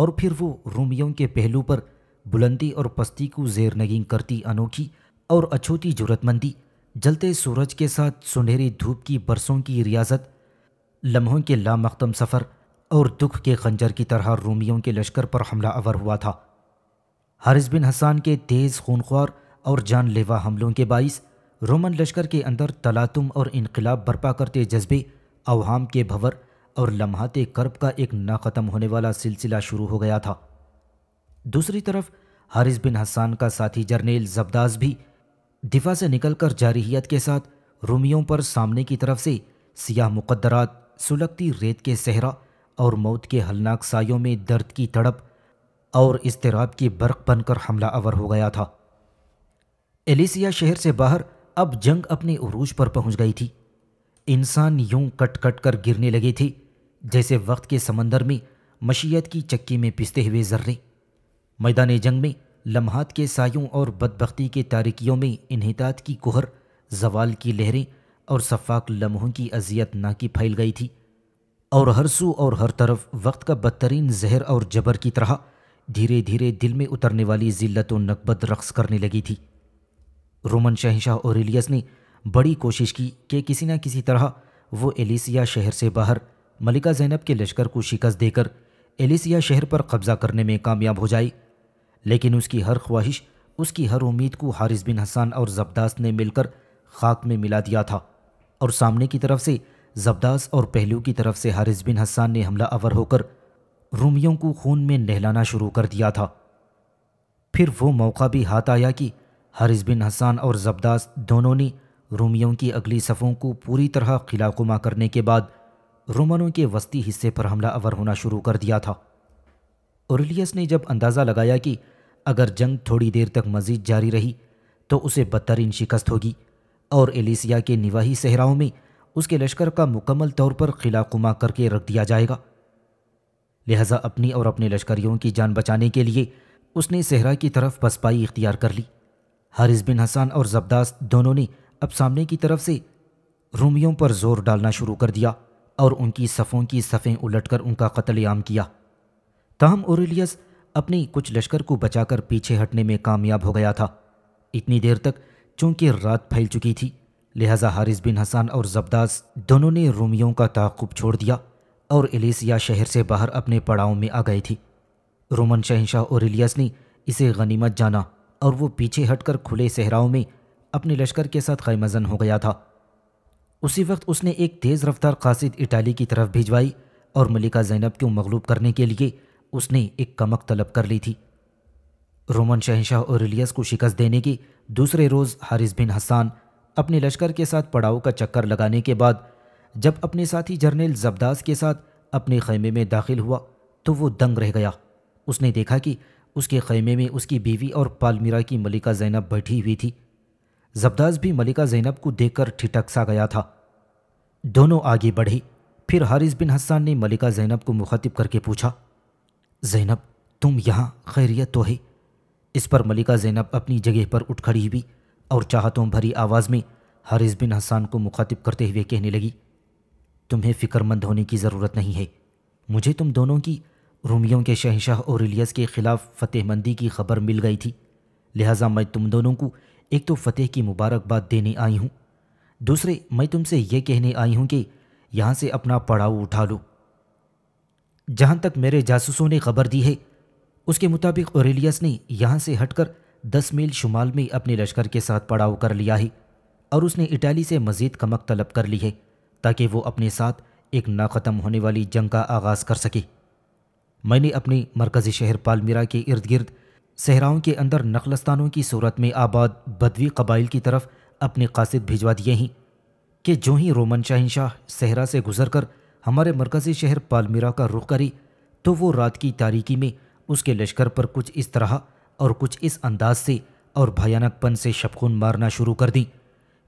और फिर वो रोमियों के पहलू पर बुलंदी और पस्ती को जेर नगीन करती अनोखी और अछूती जरूरतमंदी जलते सूरज के साथ सुनहरी धूप की बरसों की रियाजत लम्हों के लामखतम सफ़र और दुख के खंजर की तरह रोमियों के लश्कर पर हमला अवर हुआ था हारिस बिन हसान के तेज़ खूनख्वार और जानलेवा हमलों के बाइस रोमन लश्कर के अंदर तलातुम और इनकलाब बर्पा करते जज्बे अवहम के भंवर और लम्हाते कर्ब का एक ना ख़त्म होने वाला सिलसिला शुरू हो गया था दूसरी तरफ हारिस बिन हसान का साथी जर्नेल जबदास भी दिफा से निकलकर जारहीत के साथ रूमियों पर सामने की तरफ से सियाह मुकद्दरात सुलगती रेत के सहरा और मौत के हलनाक सायों में दर्द की तड़प और इसतराब की बर्क बनकर हमला अवर हो गया था एलिसिया शहर से बाहर अब जंग अपने उरूज पर पहुंच गई थी इंसान यूं कट कट कर गिरने लगे थे जैसे वक्त के समंदर में मशीयत की चक्की में पिसते हुए जर्रे मैदान जंग में लम्हात के सायों और बदबख्ती के तारकियों में इन्हितात की कोहर जवाल की लहरें और शफाक लम्हों की अजियत ना की फैल गई थी और हर सू और हर तरफ वक्त का बदतरीन जहर और जबर की तरह धीरे धीरे दिल में उतरने वाली जिल्लत नकबत रक्स करने लगी थी रोमन शहशाह और ने बड़ी कोशिश की कि किसी न किसी तरह वो एलिसिया शहर से बाहर मलिका जैनब के लश्कर को शिकस्त देकर एलिसिया शहर पर कब्जा करने में कामयाब हो जाए लेकिन उसकी हर ख्वाहिश उसकी हर उम्मीद को हारिस बिन हसान और जबदास ने मिलकर खाक में मिला दिया था और सामने की तरफ से जबदास और पहलू की तरफ से हारिस बिन हसान ने हमला अवर होकर रूमियों को खून में नहलाना शुरू कर दिया था फिर वो मौका भी हाथ आया कि हारिस बिन हसान और जबदास दोनों ने रोमियों की अगली सफ़ों को पूरी तरह खिलाकुमा करने के बाद रोमनों के वस्ती हिस्से पर हमला अवर होना शुरू कर दिया था औरलियस ने जब अंदाज़ा लगाया कि अगर जंग थोड़ी देर तक मजीद जारी रही तो उसे बदतरीन शिकस्त होगी और एलिसिया के निवाही सहराओं में उसके लश्कर का मुकम्मल तौर पर खिलाकुमा करके रख दिया जाएगा लिहाजा अपनी और अपने लश्करियों की जान बचाने के लिए उसने सहरा की तरफ पसपाई इख्तियार कर ली हारिस बिन हसन और जबदास दोनों ने अब सामने की तरफ से रूमियों पर जोर डालना शुरू कर दिया और उनकी सफ़ों की सफ़ें उलटकर उनका कत्लेआम किया ताहम ओरेलियस अपने कुछ लश्कर को बचाकर पीछे हटने में कामयाब हो गया था इतनी देर तक चूंकि रात फैल चुकी थी लिहाजा हारिस बिन हसान और जबदास दोनों ने रूमियों का ताकुब छोड़ दिया और एलिसिया शहर से बाहर अपने पड़ाव में आ गई थी रोमन शहनशाह ओरेलियस ने इसे गनीमत जाना और वो पीछे हटकर खुले सहराओं में अपने लश्कर के साथ खैमजन हो गया था उसी वक्त उसने एक तेज़ रफ्तार कासिद इटाली की तरफ भिजवाई और मलिका जैनब को मगलूब करने के लिए उसने एक कमक तलब कर ली थी रोमन शहनशाह रिलियस को शिकस्त देने के दूसरे रोज़ हारिस बिन हसान अपने लश्कर के साथ पड़ाव का चक्कर लगाने के बाद जब अपने साथी जर्नल जबदास के साथ अपने खैमे में दाखिल हुआ तो वो दंग रह गया उसने देखा कि उसके खैमे में उसकी बीवी और पालमीरा की मलिका जैनब बैठी हुई थी जबदास भी मलिका जैनब को देखकर ठिठक सा गया था दोनों आगे बढ़े फिर हारिस बिन हसन ने मलिका जैनब को मुखातिब करके पूछा जैनब तुम यहाँ खैरियत तो है इस पर मलिका जैनब अपनी जगह पर उठ खड़ी हुई और चाहतों भरी आवाज़ में हारिस बिन हसान को मुखातिब करते हुए कहने लगी तुम्हें फ़िक्रमंद होने की ज़रूरत नहीं है मुझे तुम दोनों की रोमियों के शहशाह और के ख़िलाफ़ फतेहमंदी की खबर मिल गई थी लिहाजा मैं तुम दोनों को एक तो फ़तेह की मुबारकबाद देने आई हूँ दूसरे मैं तुमसे ये कहने आई हूँ कि यहाँ से अपना पड़ाव उठा लो जहाँ तक मेरे जासूसों ने खबर दी है उसके मुताबिक ओरेलियस ने यहाँ से हटकर दस मील शुमाल में अपने लश्कर के साथ पड़ाव कर लिया है और उसने इटाली से मज़ीद कमक तलब कर ली है ताकि वो अपने साथ एक ना ख़त्म होने वाली जंग का आगाज़ कर सके मैंने अपने मरकज़ी शहर पालमीरा के इर्द गिर्द सहराओं के अंदर नखलस्तानों की सूरत में आबाद बदवी कबाइल की तरफ अपने कासिद भिजवा दिए हैं कि जो ही रोमन शहनशाह सहरा से गुजर कर हमारे मरकज़ी शहर पालमीरा का रुख करी तो वो रात की तारीकी में उसके लश्कर पर कुछ इस तरह और कुछ इस अंदाज से और भयानकपन से शबखून मारना शुरू कर दी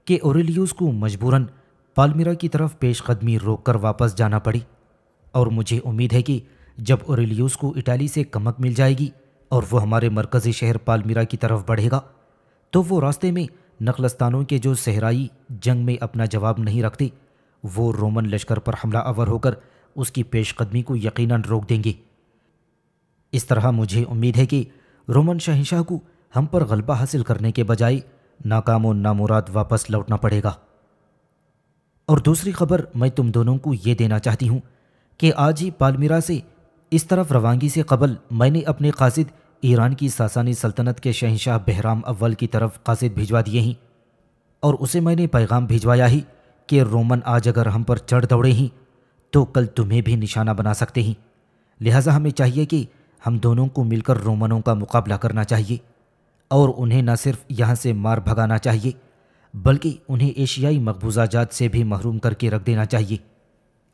कि ओरेलियूस को मजबूरन पालमीरा की तरफ पेशकदमी रोक कर वापस जाना पड़ी और मुझे उम्मीद है कि जब ओरेलियूस को इटाली से कमक मिल जाएगी और वो हमारे मरकज़ी शहर पालमीरा की तरफ बढ़ेगा तो वो रास्ते में नखलस्तानों के जो सहराई जंग में अपना जवाब नहीं रखते वो रोमन लश्कर पर हमला अवर होकर उसकी पेशकदमी को यकीनन रोक देंगे इस तरह मुझे उम्मीद है कि रोमन शहनशाह को हम पर गलबा हासिल करने के बजाय नाकाम और नामुराद वापस लौटना पड़ेगा और दूसरी खबर मैं तुम दोनों को ये देना चाहती हूँ कि आज ही पालमीरा से इस तरफ रवानगी से कबल मैंने अपने कासिद ईरान की सासानी सल्तनत के शहनशाह बहराम अव्वल की तरफ कासिद भिजवा दिए ही और उसे मैंने पैगाम भिजवाया ही कि रोमन आज अगर हम पर चढ़ दौड़े ही तो कल तुम्हें भी निशाना बना सकते हैं लिहाजा हमें चाहिए कि हम दोनों को मिलकर रोमनों का मुकाबला करना चाहिए और उन्हें न सिर्फ यहाँ से मार भगाना चाहिए बल्कि उन्हें एशियाई मकबूजा जात से भी महरूम करके रख देना चाहिए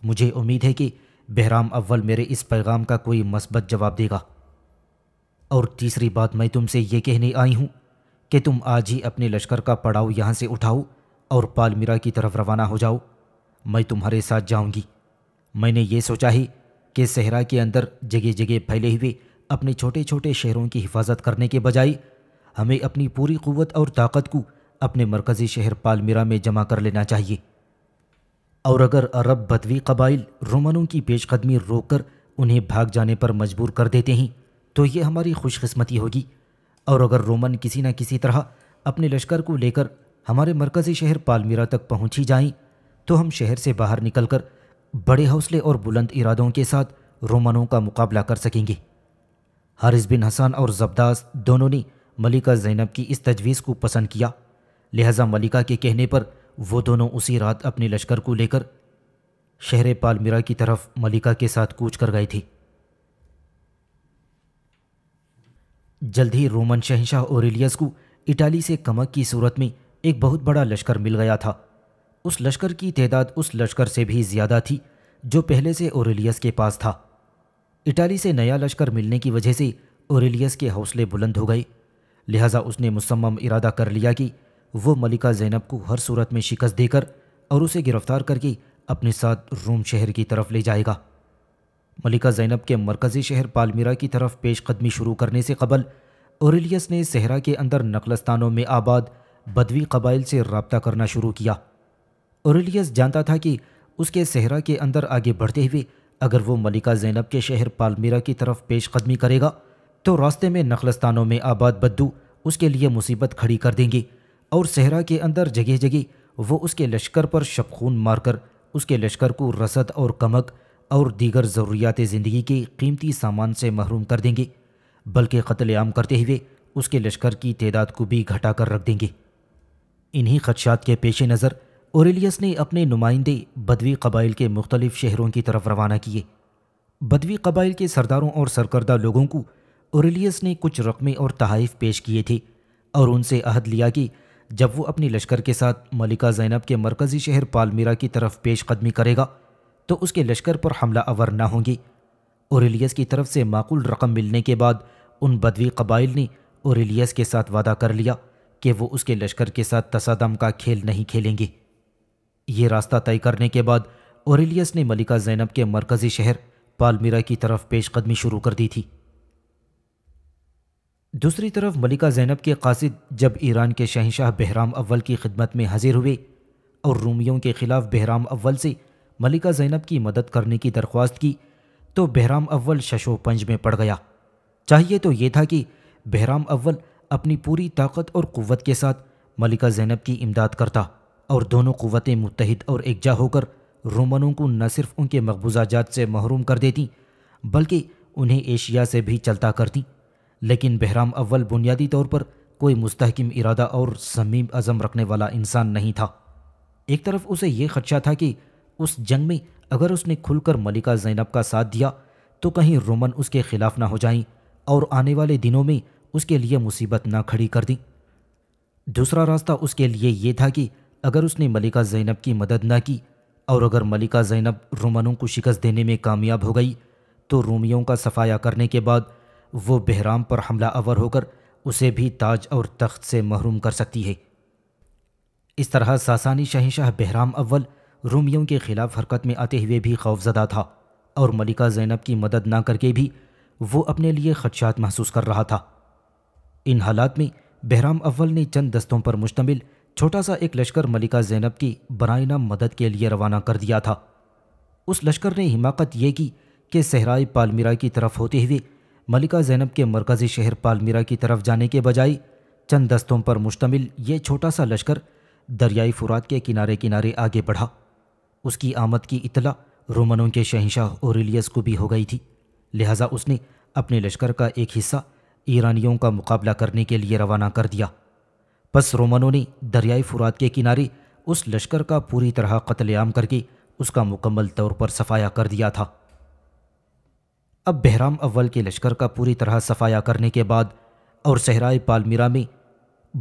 मुझे उम्मीद है कि बहराम अव्वल मेरे इस पैगाम का कोई मस्बत जवाब देगा और तीसरी बात मैं तुमसे ये कहने आई हूँ कि तुम आज ही अपने लश्कर का पड़ाव यहाँ से उठाओ और पालमीरा की तरफ रवाना हो जाओ मैं तुम्हारे साथ जाऊँगी मैंने ये सोचा ही कि सहरा के अंदर जगह जगह फैले हुए अपने छोटे छोटे शहरों की हिफाजत करने के बजाय हमें अपनी पूरी क़वत और ताकत को अपने मरकज़ी शहर पालमीरा में जमा कर लेना चाहिए और अगर अरब बदवी कबाइल रोमनों की पेशकदमी रोककर उन्हें भाग जाने पर मजबूर कर देते हैं तो ये हमारी खुशकस्मती होगी और अगर रोमन किसी न किसी तरह अपने लश्कर को लेकर हमारे मरकज़ी शहर पालमीरा तक पहुँच ही जाएँ तो हम शहर से बाहर निकलकर बड़े हौसले और बुलंद इरादों के साथ रोमनों का मुकाबला कर सकेंगे हारिस बिन हसन और जबदास दोनों ने मलिका जैनब की इस तजवीज़ को पसंद किया लिहाजा मलिका के कहने पर वो दोनों उसी रात अपने लश्कर को लेकर शहर पालमीरा की तरफ मलिका के साथ कूच कर गए थे जल्द ही रोमन शहनशाह ओरेलियस को इटाली से कमक की सूरत में एक बहुत बड़ा लश्कर मिल गया था उस लश्कर की तदाद उस लश्कर से भी ज़्यादा थी जो पहले से ओरेलियस के पास था इटाली से नया लश्कर मिलने की वजह से ओरेलियस के हौसले बुलंद हो गए लिहाजा उसने मुसम्म इरादा कर लिया कि वो मलिका जैनब को हर सूरत में शिकस्त देकर और उसे गिरफ्तार करके अपने साथ रोम शहर की तरफ ले जाएगा मलिका जैनब के मरकज़ी शहर पालमीरा की तरफ पेश कदमी शुरू करने से कबल औरलियस ने सहरा के अंदर नकलस्तानों में आबाद बदवी कबाइल से रबता करना शुरू किया औरलियस जानता था कि उसके सहरा के अंदर आगे बढ़ते हुए अगर वो मलिका जैनब के शहर पालमीरा की तरफ पेश कदमी करेगा तो रास्ते में नखलस्तानों में आबाद बद्दू उसके लिए मुसीबत खड़ी कर देंगी और सहरा के अंदर जगह जगह वो उसके लश्कर पर शबखून मारकर उसके लश्कर को रसद और कमक और दीगर ज़रूरियात ज़िंदगी के कीमती सामान से महरूम कर देंगे बल्कि कत्ल आम करते हुए उसके लश्कर की तदाद को भी घटा कर रख देंगे इन्हीं खदशात के पेश नज़र ओरेलियस ने अपने नुमाइंदे बदवी कबाइल के मुख्तलिफ शहरों की तरफ रवाना किए बदवी कबाइल के सरदारों और सरकर्दा लोगों को ओरेलियस ने कुछ रकमें और तहाइफ पेश किए थे और उनसे अहद लिया कि जब वो अपने लश्कर के साथ मलिका जैनब के मरकज़ी शहर पालमीरा की तरफ पेश कदमी करेगा तो उसके लश्कर पर हमला अवर ना होंगी औरलियस की तरफ से माकूल रकम मिलने के बाद उन बदवी कबाइल ने औरलियस के साथ वादा कर लिया कि वो उसके लश्कर के साथ तसादम का खेल नहीं खेलेंगे ये रास्ता तय करने के बाद औरलियस ने मलिका जैनब के मरकज़ी शहर पालमीरा की तरफ पेशकदमी शुरू कर दी थी दूसरी तरफ मलिका जैनब के कासिद जब ईरान के शहनशाह बहराम अव्वल की खिदमत में हाजिर हुए और रूमियों के ख़िलाफ़ बहराम अव्वल से मलिका ज़ैनब की मदद करने की दरख्वास्त की तो बहराम अव्वल शशो पंज में पड़ गया चाहिए तो ये था कि बहराम अव्वल अपनी पूरी ताकत और क़वत के साथ मलिका ज़ैनब की इमदाद करता और दोनों क़वतें मुतहद और एकजा होकर रोमनों को न सिर्फ उनके मकबूजा जात से महरूम कर देती बल्कि उन्हें एशिया से भी चलता करती लेकिन बहराम अव्वल बुनियादी तौर पर कोई मुस्तकम इरादा और समीम अज़म रखने वाला इंसान नहीं था एक तरफ उसे यह खदशा था कि उस जंग में अगर उसने खुलकर मलिका जैनब का साथ दिया तो कहीं रोमन उसके खिलाफ ना हो जाएं और आने वाले दिनों में उसके लिए मुसीबत ना खड़ी कर दी दूसरा रास्ता उसके लिए ये था कि अगर उसने मलिका जैनब की मदद ना की और अगर मलिका जैनब रोमनों को शिकस्त देने में कामयाब हो गई तो रोमियों का सफाया करने के बाद वो बहराम पर हमला अवर होकर उसे भी ताज और तख्त से महरूम कर सकती है इस तरह सासानी शहनशाह बहराम अव्वल रोमियों के खिलाफ हरकत में आते हुए भी खौफजदा था और मलिका जैनब की मदद ना करके भी वो अपने लिए खदशात महसूस कर रहा था इन हालात में बहराम अव्वल ने चंद दस्तों पर मुश्तमिल छोटा सा एक लश्कर मलिका जैनब की बरायना मदद के लिए रवाना कर दिया था उस लश्कर ने हिमाकत यह की कि सहराई पालमीरा की तरफ होते हुए मलिका जैनब के मरकज़ी शहर पालमीरा की तरफ जाने के बजाय चंद दस्तों पर मुश्तमिल ये छोटा सा लश्कर दरियाई फुरात के किनारे किनारे आगे बढ़ा उसकी आमद की इतला रोमनों के शहनशाह ओरिलियस को भी हो गई थी लिहाजा उसने अपने लश्कर का एक हिस्सा ईरानियों का मुकाबला करने के लिए रवाना कर दिया बस रोमनों ने दरियाई फुरात के किनारे उस लश्कर का पूरी तरह कत्लेआम करके उसका मुकम्मल तौर पर सफाया कर दिया था अब बहराम अव्वल के लश्कर का पूरी तरह सफाया करने के बाद और सहराए पालमीरा में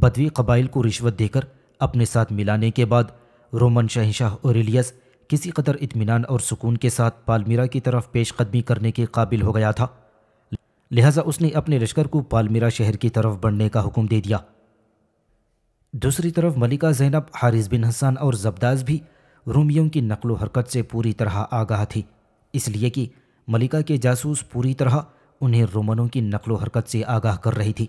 बदवी कबाइल को रिश्वत देकर अपने साथ मिलाने के बाद रोमन शहनशाह ओरिलियस किसी कदर इतमान और सुकून के साथ पालमीरा की तरफ पेश कदमी करने के काबिल हो गया था लिहाजा उसने अपने लश्कर को पालमीरा शहर की तरफ बढ़ने का हुक्म दे दिया दूसरी तरफ मलिका जैनब हारिस बिन हसन और जबदास भी रोमियों की नकलो हरकत से पूरी तरह आगाह थी इसलिए कि मलिका के जासूस पूरी तरह उन्हें रोमनों की नकलो हरकत से आगाह कर रही थी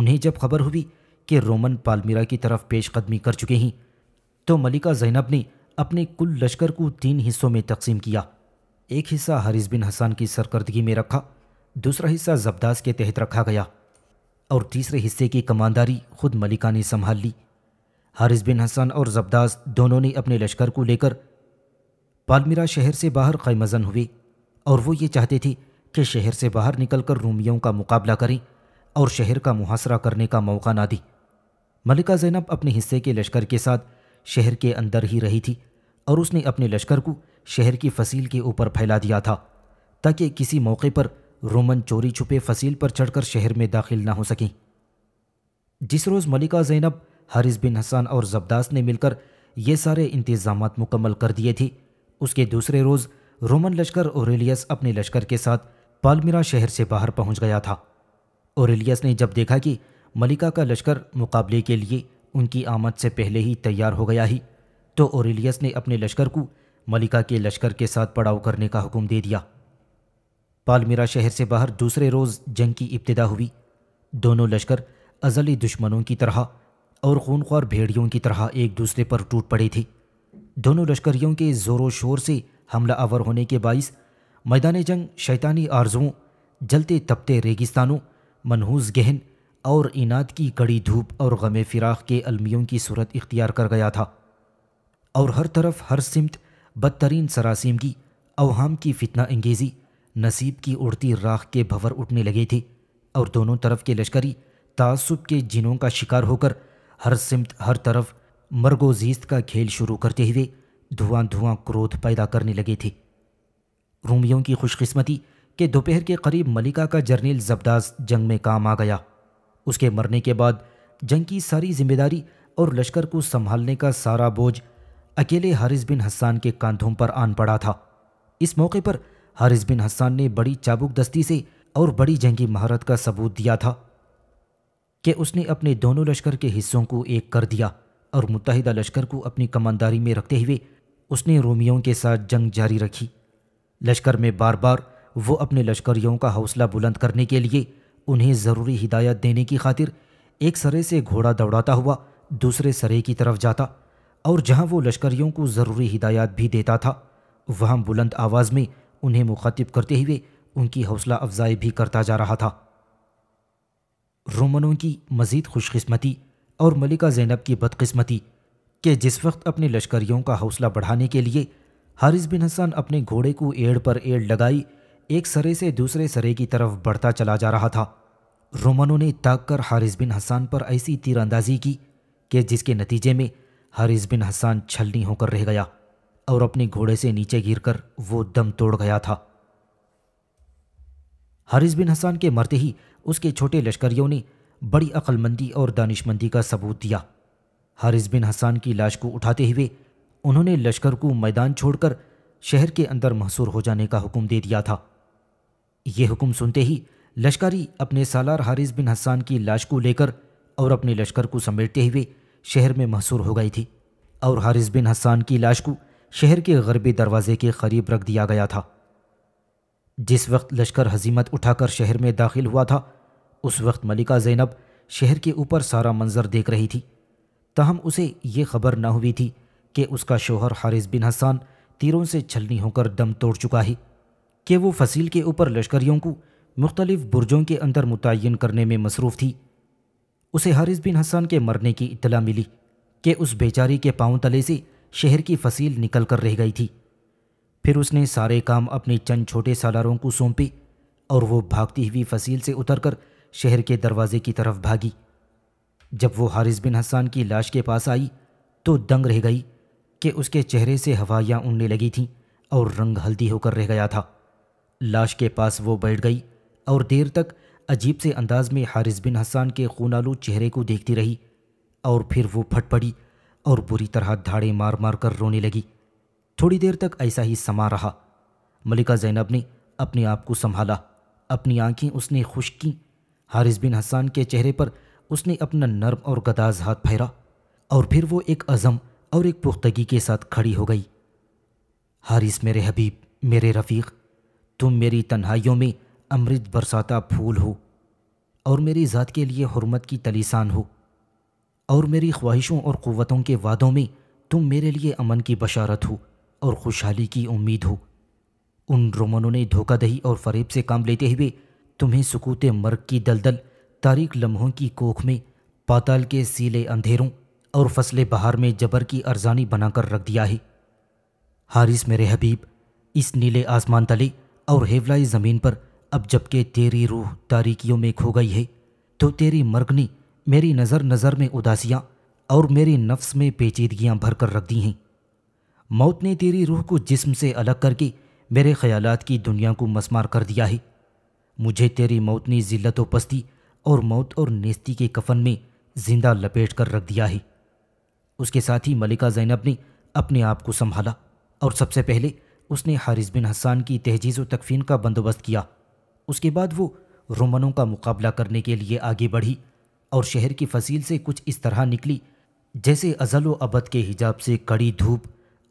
उन्हें जब खबर हुई कि रोमन पालमीरा की तरफ पेश कदमी कर चुके हैं तो मलिका जैनब ने अपने कुल लश्कर को तीन हिस्सों में तकसीम किया एक हिस्सा हरिस बिन हसन की सरकर्दगी में रखा दूसरा हिस्सा जबदास के तहत रखा गया और तीसरे हिस्से की कमानदारी खुद मलिका ने संभाल ली हारिस बिन हसन और जबदास दोनों ने अपने लश्कर को लेकर पालमिरा शहर से बाहर खैमजन हुए और वो ये चाहते थे कि शहर से बाहर निकलकर रूमियों का मुकाबला करें और शहर का मुहासरा करने का मौका ना दी मलिका जैनब अपने हिस्से के लश्कर के साथ शहर के अंदर ही रही थी और उसने अपने लश्कर को शहर की फसील के ऊपर फैला दिया था ताकि किसी मौके पर रोमन चोरी छुपे फसील पर चढ़कर शहर में दाखिल ना हो सकें जिस रोज़ मलिका जैनब हारिस बिन हसन और जबदास ने मिलकर ये सारे इंतज़ाम मुकम्मल कर दिए थे उसके दूसरे रोज़ रोमन लश्कर ओरेलियस अपने लश्कर के साथ पालमिरा शहर से बाहर पहुंच गया था ओरेलियस ने जब देखा कि मलिका का लश्कर मुकाबले के लिए उनकी आमद से पहले ही तैयार हो गया ही तो ओरिलियस ने अपने लश्कर को मलिका के लश्कर के साथ पड़ाव करने का हुक्म दे दिया पालमीरा शहर से बाहर दूसरे रोज़ जंग की इब्तदा हुई दोनों लश्कर अजली दुश्मनों की तरह और खूनख्वार भेड़ियों की तरह एक दूसरे पर टूट पड़े थे दोनों लश्करियों के ज़ोरों शोर से हमला आवर होने के बायस मैदान जंग शैतानी आरजुओं जलते तपते रेगिस्तानों मनहूस गहन और इनाद की कड़ी धूप और गम फिराक के अलमियों की सूरत इख्तियार कर गया था और हर तरफ हर सिमत बदतरीन सरासीमगी अवहम की फितना अंगेज़ी नसीब की उड़ती राख के भंवर उठने लगे थे और दोनों तरफ के लश्करी तासुब के जिनों का शिकार होकर हर सिमत हर तरफ मरगोजीस्त का खेल शुरू करते हुए धुआं धुआं क्रोध पैदा करने लगे थे रूमियों की खुशकिस्मती के दोपहर के करीब मलिका का जर्नील जबदास जंग में काम आ गया उसके मरने के बाद जंग की सारी जिम्मेदारी और लश्कर को संभालने का सारा बोझ अकेले हारिस बिन हसान के कांधों पर आन पड़ा था इस मौके पर हारिस बिन हसान ने बड़ी चाबुक दस्ती से और बड़ी जंगी महारत का सबूत दिया था कि उसने अपने दोनों लश्कर के हिस्सों को एक कर दिया और मुतहदा लश्कर को अपनी कमानदारी में रखते हुए उसने रोमियों के साथ जंग जारी रखी लश्कर में बार बार वो अपने लश्करियों का हौसला बुलंद करने के लिए उन्हें ज़रूरी हिदायत देने की खातिर एक सरे से घोड़ा दौड़ाता हुआ दूसरे सरे की तरफ जाता और जहां वो लश्करियों को ज़रूरी हिदायत भी देता था वहां बुलंद आवाज़ में उन्हें मुखातिब करते हुए उनकी हौसला अफजाई भी करता जा रहा था रोमनों की मज़ीद खुशकस्मती और मलिका जैनब की बदकस्मती के जिस वक्त अपने लश्करियों का हौसला बढ़ाने के लिए हारिस बिन हसन अपने घोड़े को एड़ पर एड़ लगाई एक सरे से दूसरे सरे की तरफ बढ़ता चला जा रहा था रोमनों ने ताक कर हारिस बिन हसान पर ऐसी तीरंदाजी की कि जिसके नतीजे में हारिस बिन हसान छलनी होकर रह गया और अपने घोड़े से नीचे गिरकर वो दम तोड़ गया था हारिस बिन हसान के मरते ही उसके छोटे लश्करियों ने बड़ी अकलमंदी और दानिशमंदी का सबूत दिया हारिस बिन हसान की लाश को उठाते हुए उन्होंने लश्कर को मैदान छोड़कर शहर के अंदर महसूर हो जाने का हुक्म दे दिया था ये हुक्म सुनते ही लश्कारी अपने सालार हारिस बिन हसान की लाश को लेकर और अपने लश्कर को समेटते हुए शहर में महसूर हो गई थी और हारिस बिन हसान की लाश को शहर के गरबी दरवाजे के करीब रख दिया गया था जिस वक्त लश्कर हजीमत उठाकर शहर में दाखिल हुआ था उस वक्त मलिका जैनब शहर के ऊपर सारा मंजर देख रही थी तहम उसे ये खबर न हुई थी कि उसका शोहर हारिस बिन हसान तीरों से छलनी होकर दम तोड़ चुका है कि वो फसील के ऊपर लश्करियों को मुख्तलिफ बुर्जों के अंदर मुतन करने में मसरूफ़ थी उसे हारिस बिन हसन के मरने की इतला मिली कि उस बेचारी के पाँव तले से शहर की फसील निकल कर रह गई थी फिर उसने सारे काम अपने चंद छोटे सालारों को सौंपे और वो भागती हुई फसील से उतरकर शहर के दरवाजे की तरफ भागी जब वो हारिस बिन हसान की लाश के पास आई तो दंग रह गई कि उसके चेहरे से हवाइयाँ उड़ने लगी थीं और रंग हल्दी होकर रह गया था लाश के पास वो बैठ गई और देर तक अजीब से अंदाज में हारिस बिन हसान के खूनालू चेहरे को देखती रही और फिर वो फट पड़ी और बुरी तरह धाड़े मार मार कर रोने लगी थोड़ी देर तक ऐसा ही समा रहा मलिका जैनब ने अपने आप को संभाला अपनी आंखें उसने खुश की हारिस बिन हसान के चेहरे पर उसने अपना नर्म और गदाज हाथ फेरा और फिर वो एक अज़म और एक पुख्तगी के साथ खड़ी हो गई हारिस मेरे हबीब मेरे रफ़ीक़ तुम मेरी तन्हाइयों में अमृत बरसाता फूल हो और मेरी ज़ात के लिए हरमत की तलीसान हो और मेरी ख्वाहिशों और क़वतों के वादों में तुम मेरे लिए अमन की बशारत हो और खुशहाली की उम्मीद हो उन रोमनों ने धोखा दही और फरेब से काम लेते हुए तुम्हें सुकूत मर्ग की दलदल तारीख लम्हों की कोख में पाताल के सीले अंधेरों और फसले बहार में जबर की अरजानी बनाकर रख दिया है हारिस मेरे हबीब इस नीले आसमान तले और हेवलाई ज़मीन पर अब जबकि तेरी रूह तारीकियों में खो गई है तो तेरी मरगनी मेरी नज़र नज़र में उदासियाँ और मेरी नफ्स में पेचीदगियाँ भर कर रख दी हैं मौत ने तेरी रूह को जिस्म से अलग करके मेरे ख्यालात की दुनिया को मसमार कर दिया है मुझे तेरी मौत ने ज़िल्लत व पस्ती और मौत और नेस्ती के कफन में जिंदा लपेट कर रख दिया है उसके साथ ही मलिका जैनब ने अपने आप को संभाला और सबसे पहले उसने हारिस बिन हसान की तहजीज़ व तकफीन का बंदोबस्त किया उसके बाद वो रोमनों का मुकाबला करने के लिए आगे बढ़ी और शहर की फसील से कुछ इस तरह निकली जैसे अजल व अबद के हिजाब से कड़ी धूप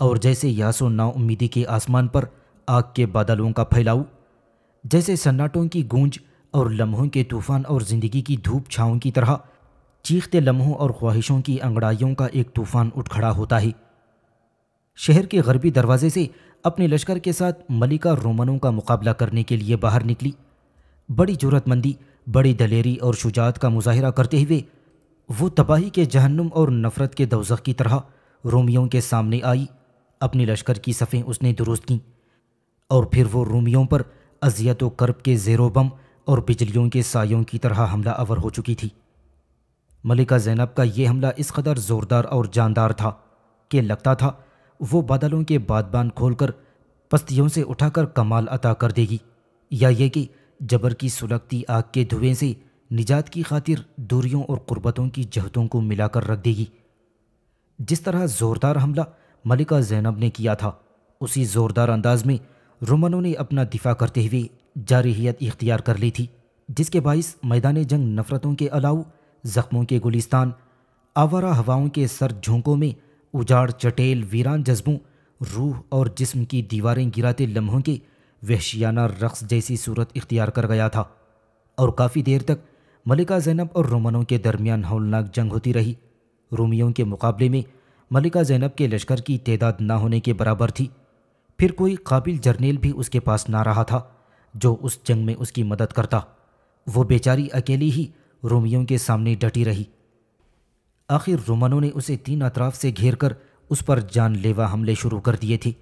और जैसे यासो नाउमीदी के आसमान पर आग के बादलों का फैलाऊ जैसे सन्नाटों की गूंज और लम्हों के तूफ़ान और ज़िंदगी की धूप छाँव की तरह चीखते लम्हों और ख्वाहिशों की अंगड़ाइयों का एक तूफ़ान उठ खड़ा होता है शहर के गरबी दरवाजे से अपने लश्कर के साथ मलिका रोमनों का मुकाबला करने के लिए बाहर निकली बड़ी जरूरतमंदी बड़ी दलेरी और शुजात का मुजाहरा करते हुए वो तबाही के जहन्नुम और नफ़रत के दोजख की तरह रोमियों के सामने आई अपने लश्कर की सफ़ें उसने दुरुस्त की और फिर वो रोमियों पर अजियत करब के जेरो बम और बिजलियों के सायों की तरह हमला अवर हो चुकी थी मलिका जैनब का ये हमला इस कदर ज़ोरदार और जानदार था कि लगता था वो बादलों के बादबान खोलकर पस्तियों से उठाकर कमाल अता कर देगी या यह कि जबर की सुलगती आग के धुएं से निजात की खातिर दूरियों और कुर्बतों की जहतों को मिलाकर रख देगी जिस तरह ज़ोरदार हमला मलिका जैनब ने किया था उसी ज़ोरदार अंदाज में रोमनों ने अपना दिफा करते हुए जारहीत इख्तियार कर ली थी जिसके बायस मैदान जंग नफरतों के अलाव ज़ख्मों के गुलिस्तान आवारा हवाओं के सर झोंकों में उजाड़ चटेल वीरान जज्बों रूह और जिस्म की दीवारें गिराते लम्हों के वहशियाना रक्स जैसी सूरत इख्तियार कर गया था और काफ़ी देर तक मलिका जैनब और रोमनों के दरमियान हौलनाक जंग होती रही रोमियों के मुकाबले में मलिका जैनब के लश्कर की तदाद ना होने के बराबर थी फिर कोई काबिल जर्नेल भी उसके पास ना रहा था जो उस जंग में उसकी मदद करता वो बेचारी अकेली ही रोमियों के सामने डटी रही आखिर रोमनों ने उसे तीन अतराफ से घेर कर उस पर जानलेवा हमले शुरू कर दिए थे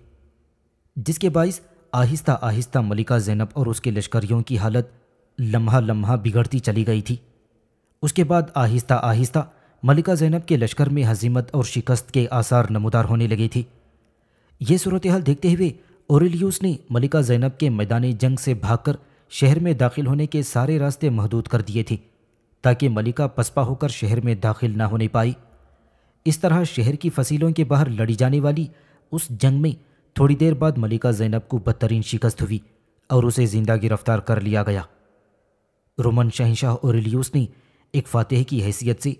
जिसके बायस आहिस्ता आहिस्ता मलिका जैनब और उसके लश्करियों की हालत लम्हा लम्हा बिगड़ती चली गई थी उसके बाद आहिस्ता आहिस्ता मलिका जैनब के लश्कर में हजीमत और शिकस्त के आसार नमदार होने लगे थे ये सूरत हाल देखते हुए ओरेलियस ने मलिका जैनब के मैदान जंग से भागकर शहर में दाखिल होने के सारे रास्ते महदूद कर दिए थे ताकि मलिका पसपा होकर शहर में दाखिल ना होने पाई इस तरह शहर की फसीलों के बाहर लड़ी जाने वाली उस जंग में थोड़ी देर बाद मलिका जैनब को बदतरीन शिकस्त हुई और उसे जिंदा गिरफ्तार कर लिया गया रोमन शहनशाह रिलियोस ने एक फातेह की हैसियत से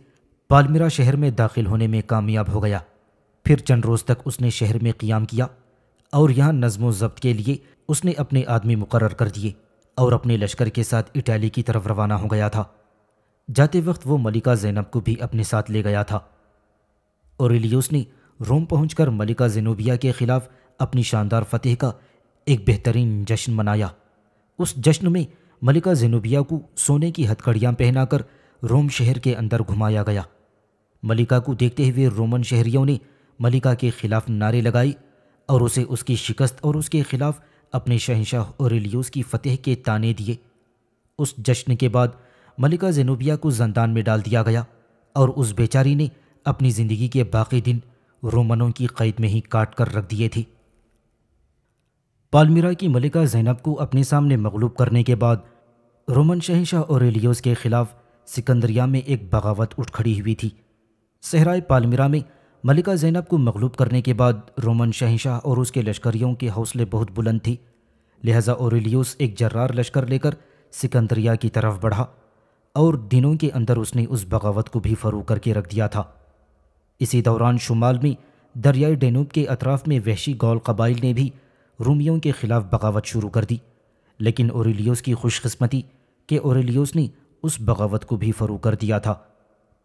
पालमिरा शहर में दाखिल होने में कामयाब हो गया फिर चंद रोज़ तक उसने शहर में क़्याम किया और यहाँ नज़म ज़ब्त के लिए उसने अपने आदमी मुकर कर दिए और अपने लश्कर के साथ इटाली की तरफ रवाना हो गया था जाते वक्त वो मलिका जैनब को भी अपने साथ ले गया था और ने रोम पहुंचकर मलिका जेनोबिया के खिलाफ अपनी शानदार फतेह का एक बेहतरीन जश्न मनाया उस जश्न में मलिका जेनोबिया को सोने की हथकड़ियाँ पहनाकर रोम शहर के अंदर घुमाया गया मलिका को देखते हुए रोमन शहरियों ने मलिका के खिलाफ नारे लगाई और उसे उसकी शिकस्त और उसके खिलाफ अपने शहनशाह और की फतेह के ताने दिए उस जश्न के बाद मलिका जेनोबिया को जंदान में डाल दिया गया और उस बेचारी ने अपनी ज़िंदगी के बाकी दिन रोमनों की कैद में ही काट कर रख दिए थे पालमीरा की मलिका जैनब को अपने सामने मगलूब करने के बाद रोमन और औरेलियोस के ख़िलाफ़ सिकंदरिया में एक बगावत उठ खड़ी हुई थी सहराए पालमीरा में मलिका जैनब को मगलूब करने के बाद रोमन शहनशाह और उसके लश्करियों के हौसले बहुत बुलंद थी लिहाजा और एक जर्रार लश्कर लेकर सिकंदरिया की तरफ बढ़ा और दिनों के अंदर उसने उस बगावत को भी फरू करके रख दिया था इसी दौरान शुमाल में दरियाई डेनूब के अतराफ़ में वहशी गौल कबाइल ने भी रूमियों के ख़िलाफ़ बगावत शुरू कर दी लेकिन ओरेलियोस की खुशकस्मती के ओरेलियोस ने उस बगावत को भी फरू कर दिया था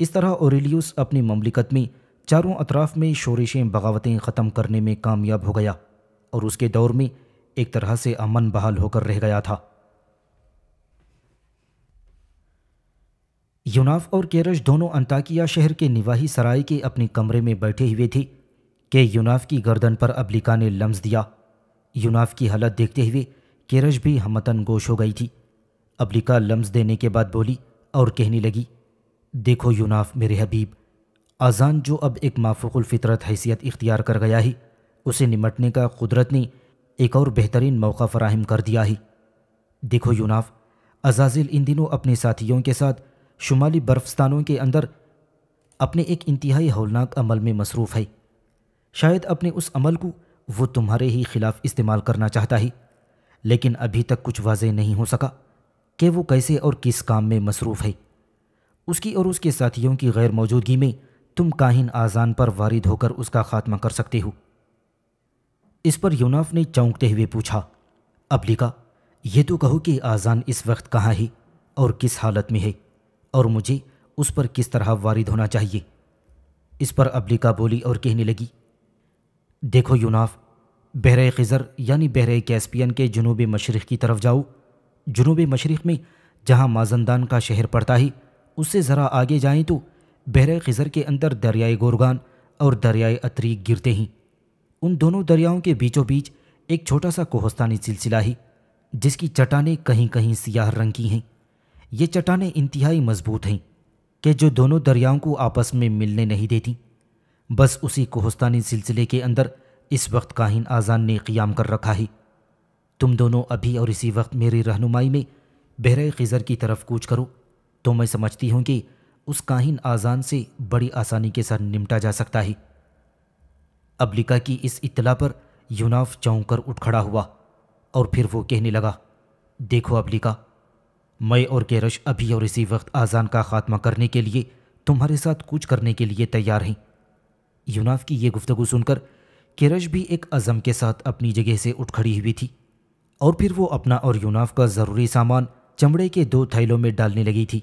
इस तरह ओरेलियोस अपनी ममलिकत में चारों अतराफ़ में शोरिशें बगावतें ख़त्म करने में कामयाब हो गया और उसके दौर में एक तरह से अमन बहाल होकर रह गया था यूनाफ और केरश दोनों अंताकिया शहर के निवाही सराय के अपने कमरे में बैठे हुए थे के यूनाफ की गर्दन पर अबलिका ने लम्स दिया यूनाफ की हालत देखते हुए केरश भी हमतन गोश हो गई थी अबलिका लम्स देने के बाद बोली और कहने लगी देखो यूनाफ मेरे हबीब आज़ान जो अब एक फितरत हैसियत इख्तियार कर गया है उसे निमटने का कुदरत ने एक और बेहतरीन मौका फराहम कर दिया है देखो यूनाफ अजाजिल इन दिनों अपने साथियों के साथ शुमाली बर्फस्तानों के अंदर अपने एक इंतहाई हौलनाक अमल में मसरूफ़ है शायद अपने उस अमल को वो तुम्हारे ही ख़िलाफ़ इस्तेमाल करना चाहता है लेकिन अभी तक कुछ वाजे नहीं हो सका कि वो कैसे और किस काम में मसरूफ़ है उसकी और उसके साथियों की गैर मौजूदगी में तुम काहिन आज़ान पर वारिद होकर उसका खात्मा कर सकते हो इस पर यूनाफ ने चौंकते हुए पूछा अबलिका ये तो कहो कि आज़ान इस वक्त कहाँ है और किस हालत में है और मुझे उस पर किस तरह वारिद होना चाहिए इस पर अब्लिका बोली और कहने लगी देखो यूनाफ बहर खज़र यानी बहर कैस्पियन के जनूब मशरक़ की तरफ जाओ जनूब मशरक़ में जहाँ माजनदान का शहर पड़ता है उससे ज़रा आगे जाएं तो बहर खज़र के अंदर दरियाए गोरगान और दरियाए अतरीक गिरते हैं उन दोनों दरियाओं के बीचों बीच एक छोटा सा कोहस्तानी सिलसिला है जिसकी चटाने कहीं कहीं सियाह रंग की हैं ये चट्टानें इंतहाई मजबूत हैं कि जो दोनों दरियाओं को आपस में मिलने नहीं देती बस उसी कोहस्तानी सिलसिले के अंदर इस वक्त काहिन आज़ान ने क़ियाम कर रखा है तुम दोनों अभी और इसी वक्त मेरी रहनुमाई में बहर खज़र की तरफ कूच करो तो मैं समझती हूँ कि उस काहिन आज़ान से बड़ी आसानी के साथ निपटा जा सकता है अबलिका की इस इतला पर यूनाफ चौंक कर उठ खड़ा हुआ और फिर वो कहने लगा देखो अबलिका मैं और कैरश अभी और इसी वक्त आज़ान का खात्मा करने के लिए तुम्हारे साथ कुछ करने के लिए तैयार हैं यूनाफ की यह गुफ्तु सुनकर किरश भी एक अज़म के साथ अपनी जगह से उठ खड़ी हुई थी और फिर वो अपना और यूनाफ का ज़रूरी सामान चमड़े के दो थैलों में डालने लगी थी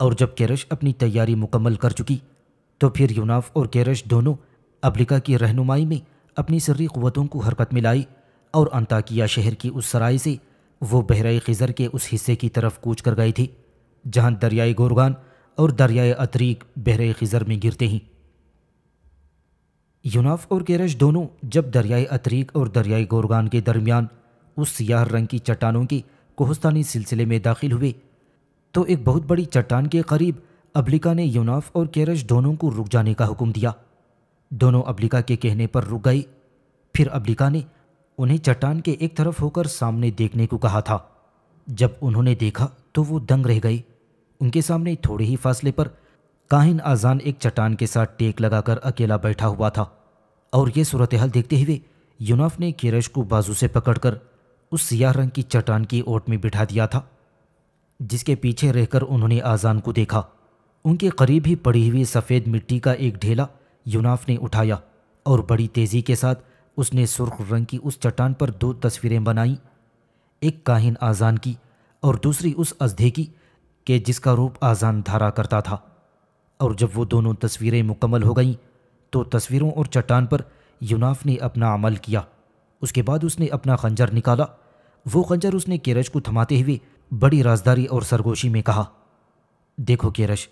और जब कैरश अपनी तैयारी मुकम्मल कर चुकी तो फिर यूनाफ और कैरश दोनों अब्लिका की रहनुमाई में अपनी सर्री क़वतों को हरकत में लाई और अंताकिया शहर की उस सराय से वो बहराई खज़र के उस हिस्से की तरफ कूच कर गई थी जहाँ दरियाई गोरगान और दरियाए अतरीक बहराई खज़र में गिरते हैं यूनाफ और केरश दोनों जब दरियाए अतरीक और दरियाए गोरगान के दरमियान उस सियाह रंग की चट्टानों की कोहस्तानी सिलसिले में दाखिल हुए तो एक बहुत बड़ी चट्टान के करीब अब्लिका ने यूनाफ और कैरश दोनों को रुक जाने का हुक्म दिया दोनों अब्लिका के कहने पर रुक गई फिर अब्लिका ने उन्हें चट्टान के एक तरफ होकर सामने देखने को कहा था जब उन्होंने देखा तो वो दंग रह गई उनके सामने थोड़े ही फासले पर काहिन आजान एक चट्टान के साथ टेक लगाकर अकेला बैठा हुआ था और ये सूरत हाल देखते हुए यूनाफ ने किरश को बाजू से पकड़कर उस सियाह रंग की चट्टान की ओट में बिठा दिया था जिसके पीछे रहकर उन्होंने आजान को देखा उनके करीब ही पड़ी हुई सफ़ेद मिट्टी का एक ढेला यूनाफ ने उठाया और बड़ी तेज़ी के साथ उसने सुर्ख रंग की उस चट्टान पर दो तस्वीरें बनाईं एक काहिन आज़ान की और दूसरी उस अजधे की के जिसका रूप आज़ान धारा करता था और जब वो दोनों तस्वीरें मुकम्मल हो गईं तो तस्वीरों और चट्टान पर यूनाफ ने अपना अमल किया उसके बाद उसने अपना खंजर निकाला वो खंजर उसने केरज को थमाते हुए बड़ी राजदारी और सरगोशी में कहा देखो केरश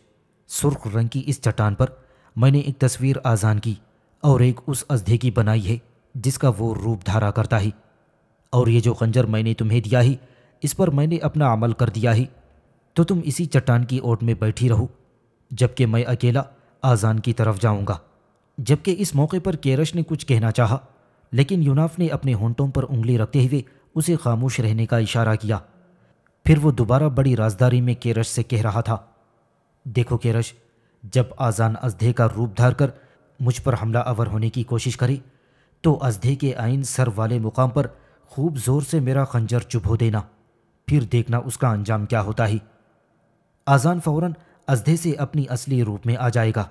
सुर्ख रंग की इस चट्टान पर मैंने एक तस्वीर आज़ान की और एक उस अजधे की बनाई है जिसका वो रूप धारा करता ही और ये जो खंजर मैंने तुम्हें दिया ही इस पर मैंने अपना अमल कर दिया ही तो तुम इसी चट्टान की ओट में बैठी रहो जबकि मैं अकेला आज़ान की तरफ जाऊंगा जबकि इस मौके पर केरश ने कुछ कहना चाहा लेकिन यूनाफ ने अपने होंटों पर उंगली रखते हुए उसे खामोश रहने का इशारा किया फिर वो दोबारा बड़ी राजदारी में केरश से कह रहा था देखो केरश जब आज़ान अजधे का रूप धार कर मुझ पर हमला अवर होने की कोशिश करे तो अजधे के आइन सर वाले मुकाम पर खूब ज़ोर से मेरा खंजर चुभो देना फिर देखना उसका अंजाम क्या होता ही आज़ान फ़ौरन अजधे से अपनी असली रूप में आ जाएगा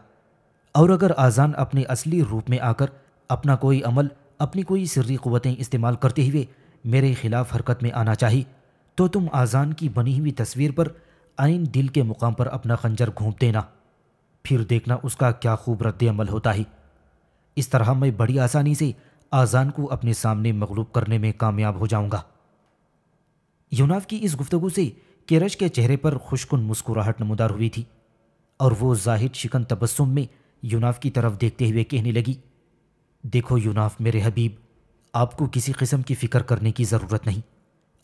और अगर आज़ान अपने असली रूप में आकर अपना कोई अमल अपनी कोई सिरी क़वतें इस्तेमाल करते हुए मेरे खिलाफ हरकत में आना चाहिए तो तुम आज़ान की बनी हुई तस्वीर पर आइन दिल के मुकाम पर अपना खंजर घूम देना फिर देखना उसका क्या खूब रद्द अमल होता ही इस तरह मैं बड़ी आसानी से आज़ान को अपने सामने मगलूब करने में कामयाब हो जाऊंगा यूनाफ की इस गुफ्तगु से केरश के चेहरे पर खुशकुन मुस्कुराहट नमदार हुई थी और वो जाहिर शिकन तबस्सुम में यूनाफ की तरफ देखते हुए कहने लगी देखो यूनाफ मेरे हबीब आपको किसी किस्म की फ़िक्र करने की ज़रूरत नहीं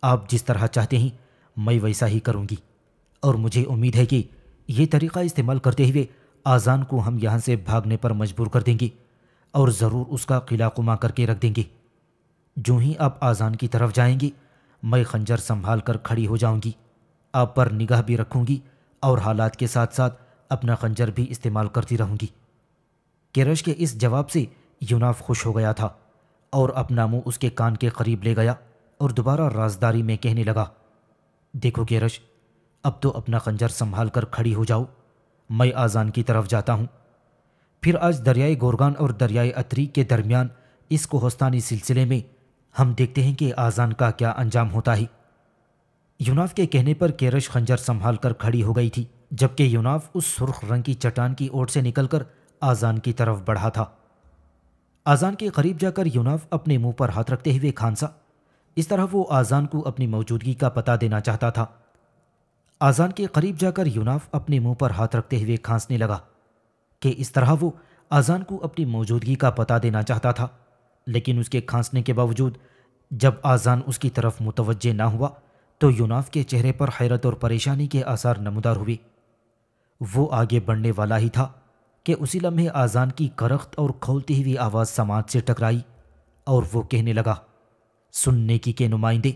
आप जिस तरह चाहते हैं मैं वैसा ही करूँगी और मुझे उम्मीद है कि यह तरीक़ा इस्तेमाल करते हुए आज़ान को हम यहाँ से भागने पर मजबूर कर देंगे और ज़रूर उसका किला कुमा करके रख देंगे जो ही आप आज़ान की तरफ जाएंगे मैं खंजर संभाल कर खड़ी हो जाऊंगी आप पर निगाह भी रखूंगी और हालात के साथ साथ अपना खंजर भी इस्तेमाल करती रहूंगी केरश के इस जवाब से यूनाफ खुश हो गया था और अपना मुंह उसके कान के करीब ले गया और दोबारा राजदारी में कहने लगा देखो केरश अब तो अपना खंजर संभाल कर खड़ी हो जाओ मैं आज़ान की तरफ जाता हूँ फिर आज दरियाए गोरगान और दरियाए अतरी के दरमियान इस कोहस्तानी सिलसिले में हम देखते हैं कि आज़ान का क्या अंजाम होता है यूनाफ के कहने पर केरश खंजर संभाल कर खड़ी हो गई थी जबकि यूनाफ उस सुर्ख रंग की चट्टान की ओर से निकलकर आज़ान की तरफ बढ़ा था आज़ान के करीब जाकर यूनाफ अपने मुंह पर हाथ रखते हुए खानसा इस तरह वो आज़ान को अपनी मौजूदगी का पता देना चाहता था आज़ान के करीब जाकर यूनाफ अपने मुंह पर हाथ रखते हुए खांसने लगा कि इस तरह वो अजान को अपनी मौजूदगी का पता देना चाहता था लेकिन उसके खांसने के बावजूद जब आजान उसकी तरफ मुतवजह ना हुआ तो यूनाफ के चेहरे पर हैरत और परेशानी के आसार नमदार हुए वो आगे बढ़ने वाला ही था कि उसी लम्हे आजान की करख्त और खोलती हुई आवाज़ समाज से टकराई और वो कहने लगा सुनने की के नुमाइंदे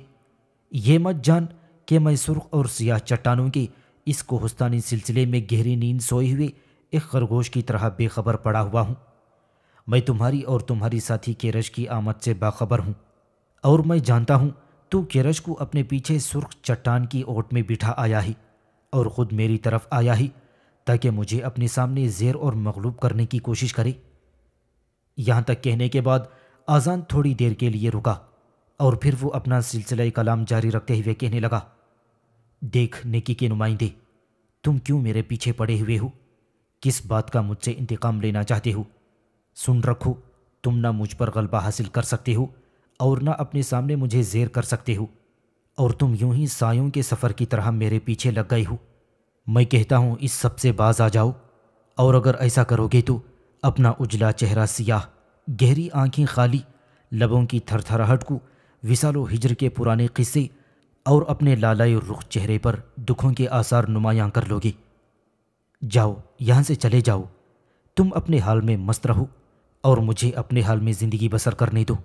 ये मत जान कि मैं सुर्ख और सियाह चट्टानों के इस कोहस्तानी सिलसिले में गहरी नींद सोए हुए एक खरगोश की तरह बेखबर पड़ा हुआ हूँ मैं तुम्हारी और तुम्हारी साथी केरश की आमद से बाखबर हूँ और मैं जानता हूँ तू केरश को अपने पीछे सुर्ख चट्टान की ओट में बिठा आया ही और ख़ुद मेरी तरफ आया ही ताकि मुझे अपने सामने जेर और मकलूब करने की कोशिश करे यहाँ तक कहने के बाद आज़ान थोड़ी देर के लिए रुका और फिर वो अपना सिलसिला कलाम जारी रखते हुए कहने लगा देख नेकी के नुमाइंदे तुम क्यों मेरे पीछे पड़े हुए हो हु? किस बात का मुझसे इंतकाम लेना चाहते हो सुन रखो तुम ना मुझ पर गलबा हासिल कर सकते हो और ना अपने सामने मुझे जेर कर सकते हो और तुम यूं ही सायों के सफ़र की तरह मेरे पीछे लग गए हो मैं कहता हूँ इस सब से बाज आ जाओ और अगर ऐसा करोगे तो अपना उजला चेहरा सियाह गहरी आंखें खाली लबों की थरथराहट को विशालो हिजर के पुराने किस्से और अपने लालाय रुख चेहरे पर दुखों के आसार नुमायाँ कर लोगे जाओ यहाँ से चले जाओ तुम अपने हाल में मस्त रहो और मुझे अपने हाल में ज़िंदगी बसर करने दो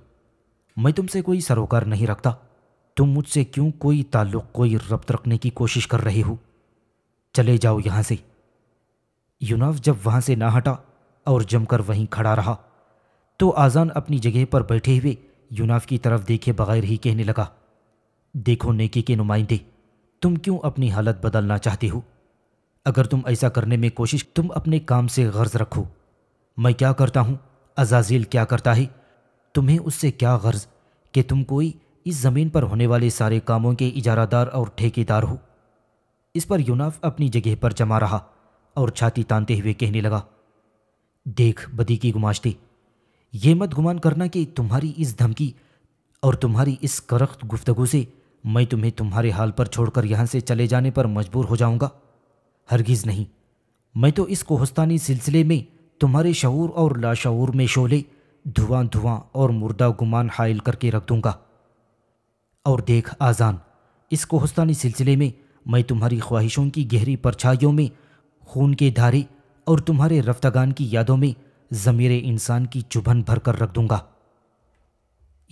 मैं तुमसे कोई सरोकार नहीं रखता तुम मुझसे क्यों कोई ताल्लुक़ कोई रब्त रखने की कोशिश कर रहे हो चले जाओ यहाँ से यूनाव जब वहाँ से ना हटा और जमकर वहीं खड़ा रहा तो आज़ान अपनी जगह पर बैठे हुए युनाव की तरफ देखे बगैर ही कहने लगा देखो नेकी के नुमाइंदे तुम क्यों अपनी हालत बदलना चाहते हो अगर तुम ऐसा करने में कोशिश तुम अपने काम से गर्ज रखो मैं क्या करता हूँ अजाजील क्या करता है तुम्हें उससे क्या गर्ज कि तुम कोई इस ज़मीन पर होने वाले सारे कामों के इजारादार और ठेकेदार हो इस पर यूनाफ अपनी जगह पर जमा रहा और छाती तानते हुए कहने लगा देख बदी की गुमाश्ते ये मत गुमान करना कि तुम्हारी इस धमकी और तुम्हारी इस करख्त गुफ्तगु से मैं तुम्हें तुम्हारे हाल पर छोड़कर यहाँ से चले जाने पर मजबूर हो जाऊँगा हरगिज़ नहीं मैं तो इस कोहस्तानी सिलसिले में तुम्हारे शऊर और लाशूर में शोले धुआं धुआं और मुर्दा गुमान हायल करके रख दूंगा और देख आज़ान इस कोहस्तानी सिलसिले में मैं तुम्हारी ख्वाहिशों की गहरी परछाइयों में खून के धारे और तुम्हारे रफ्तगान की यादों में ज़मीर इंसान की चुभन भर कर रख दूंगा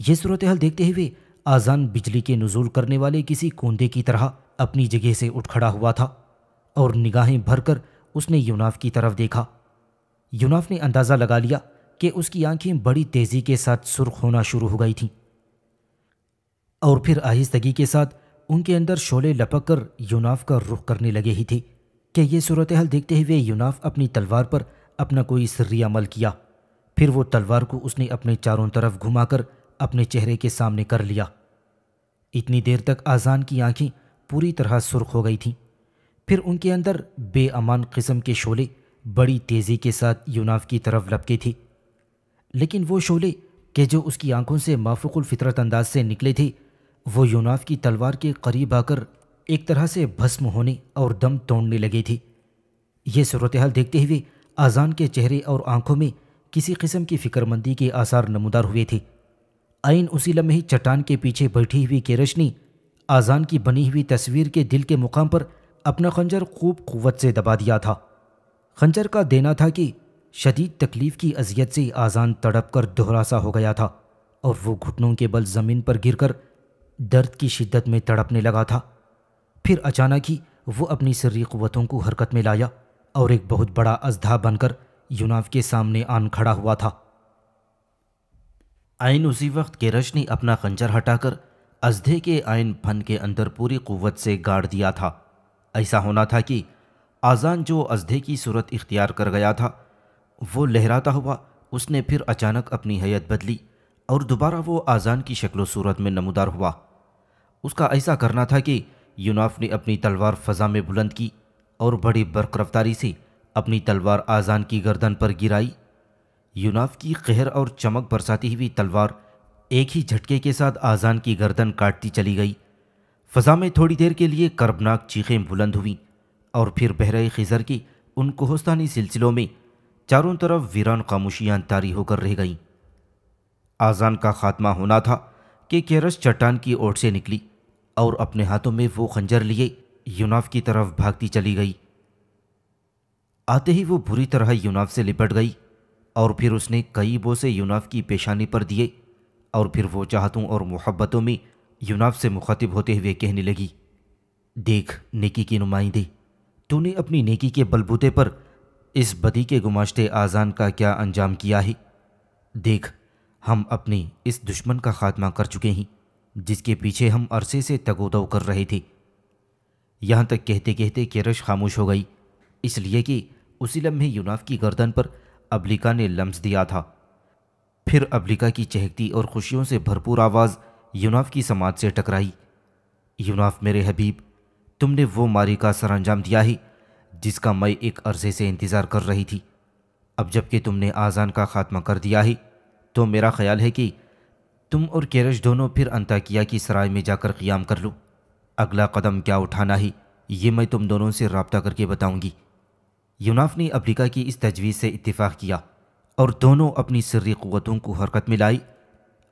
यह सूरत हाल देखते हुए आज़ान बिजली के नजूल करने वाले किसी कोंदे की तरह अपनी जगह से उठ खड़ा हुआ था और निगाहें भरकर उसने यूनाफ की तरफ देखा यूनाफ ने अंदाज़ा लगा लिया कि उसकी आंखें बड़ी तेज़ी के साथ सुर्ख होना शुरू हो गई थीं और फिर आहिस्तगी के साथ उनके अंदर शोले लपक कर यूनाफ का रुख करने लगे ही थे कि यह सूरत हाल देखते हुए यूनाफ अपनी तलवार पर अपना कोई सर्री अमल किया फिर वो तलवार को उसने अपने चारों तरफ घुमाकर अपने चेहरे के सामने कर लिया इतनी देर तक आज़ान की आंखें पूरी तरह सुर्ख हो गई थीं फिर उनके अंदर बेअमान किस्म के शोले बड़ी तेज़ी के साथ यूनाफ की तरफ लपकी थी लेकिन वो शोले के जो उसकी आंखों से माफुकुल फितरत अंदाज से निकले थे वो यूनाफ की तलवार के करीब आकर एक तरह से भस्म होने और दम तोड़ने लगी थी ये सूरत हाल देखते हुए आज़ान के चेहरे और आंखों में किसी किस्म की फ़िक्रमंदी के आसार नमदार हुए थे आइन उसी लम्हे चट्टान के पीछे बैठी हुई केरशनी आज़ान की बनी हुई तस्वीर के दिल के मुकाम पर अपना खंजर खूब कुत से दबा दिया था खंजर का देना था कि शदीद तकलीफ़ की अजियत से आज़ान तड़प कर दोहरासा हो गया था और वो घुटनों के बल ज़मीन पर गिरकर दर्द की शिद्दत में तड़पने लगा था फिर अचानक ही वो अपनी सर्री क़वतों को हरकत में लाया और एक बहुत बड़ा अजधा बनकर यूनाव के सामने आन खड़ा हुआ था आयन उसी वक्त के रश ने अपना खंजर हटाकर अजधे के आयन फन के अंदर पूरी क़वत से गाड़ दिया था ऐसा होना था कि आज़ान जो अजधे की सूरत इख्तियार कर गया था वो लहराता हुआ उसने फिर अचानक अपनी हयत बदली और दोबारा वो आज़ान की शक्ल सूरत में नमदार हुआ उसका ऐसा करना था कि यूनाफ ने अपनी तलवार फ़जा में बुलंद की और बड़ी बर्क रफ्तारी से अपनी तलवार आज़ान की गर्दन पर गिराई यूनाफ की कहर और चमक बरसाती हुई तलवार एक ही झटके के साथ आज़ान की गर्दन काटती चली गई फजा में थोड़ी देर के लिए कर्बनाक चीखें बुलंद हुईं और फिर बहरे खिजर की उन कोहस्तानी सिलसिलों में चारों तरफ वीरान खामोशियाँ तारी होकर रह गईं आज़ान का खात्मा होना था कि केरस चट्टान की ओर से निकली और अपने हाथों में वो खंजर लिए यूनाफ की तरफ भागती चली गई आते ही वो बुरी तरह यूनाफ से लिपट गई और फिर उसने कई बोसे यूनाफ की पेशानी पर दिए और फिर वो चाहतों और मोहब्बतों में यूनाफ से मुखातिब होते हुए कहने लगी देख नेकी की नुमाइंदे तूने अपनी नेकी के बलबूते पर इस बदी के गुमाश्ते आज़ान का क्या अंजाम किया है देख हम अपने इस दुश्मन का खात्मा कर चुके हैं जिसके पीछे हम अरसे से तगोदव कर रहे थे यहाँ तक कहते कहते केरश खामोश हो गई इसलिए कि उसी लम्हे यूनाफ की गर्दन पर अब्लिका ने लम्स दिया था फिर अब्लिका की चहकती और खुशियों से भरपूर आवाज़ यूनाफ की समाज से टकराई यूनाफ मेरे हबीब तुमने वो मारी का सर अंजाम दिया ही जिसका मैं एक अरसे से इंतज़ार कर रही थी अब जबकि तुमने आज़ान का ख़ात्मा कर दिया ही तो मेरा ख्याल है कि तुम और केरश दोनों फिर अंताकिया की सराय में जाकर क्याम कर लो अगला कदम क्या उठाना ही ये मैं तुम दोनों से रबता करके बताऊंगी यूनाफ ने अफ्रीका की इस तजवीज़ से इतफ़ाक़ किया और दोनों अपनी सर्री क़वतों को हरकत में लाई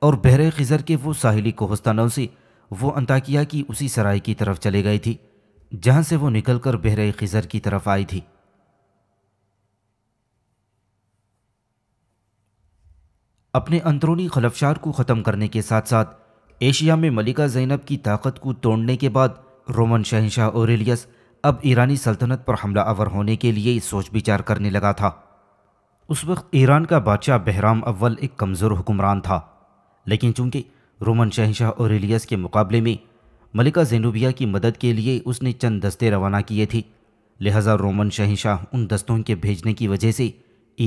और बहर ख़िज़र के वो साहिली कोहस्तानों से वो अंताकिया की उसी सराय की तरफ चले गई थी जहाँ से वो निकलकर बहर खज़र की तरफ आई थी अपने अंदरूनी खलफशार को ख़त्म करने के साथ साथ एशिया में मलिका जैनब की ताकत को तोड़ने के बाद रोमन शहनशाह ओरेलियस अब ईरानी सल्तनत पर हमला आवर होने के लिए सोच विचार करने लगा था उस वक्त ईरान का बादशाह बहराम अव्वल एक कमज़ोर हुक्मरान था लेकिन चूंकि रोमन शहनशाह और के मुकाबले में मलिका जेनूबिया की मदद के लिए उसने चंद दस्ते रवाना किए थे लिहाजा रोमन शहनशाह उन दस्तों के भेजने की वजह से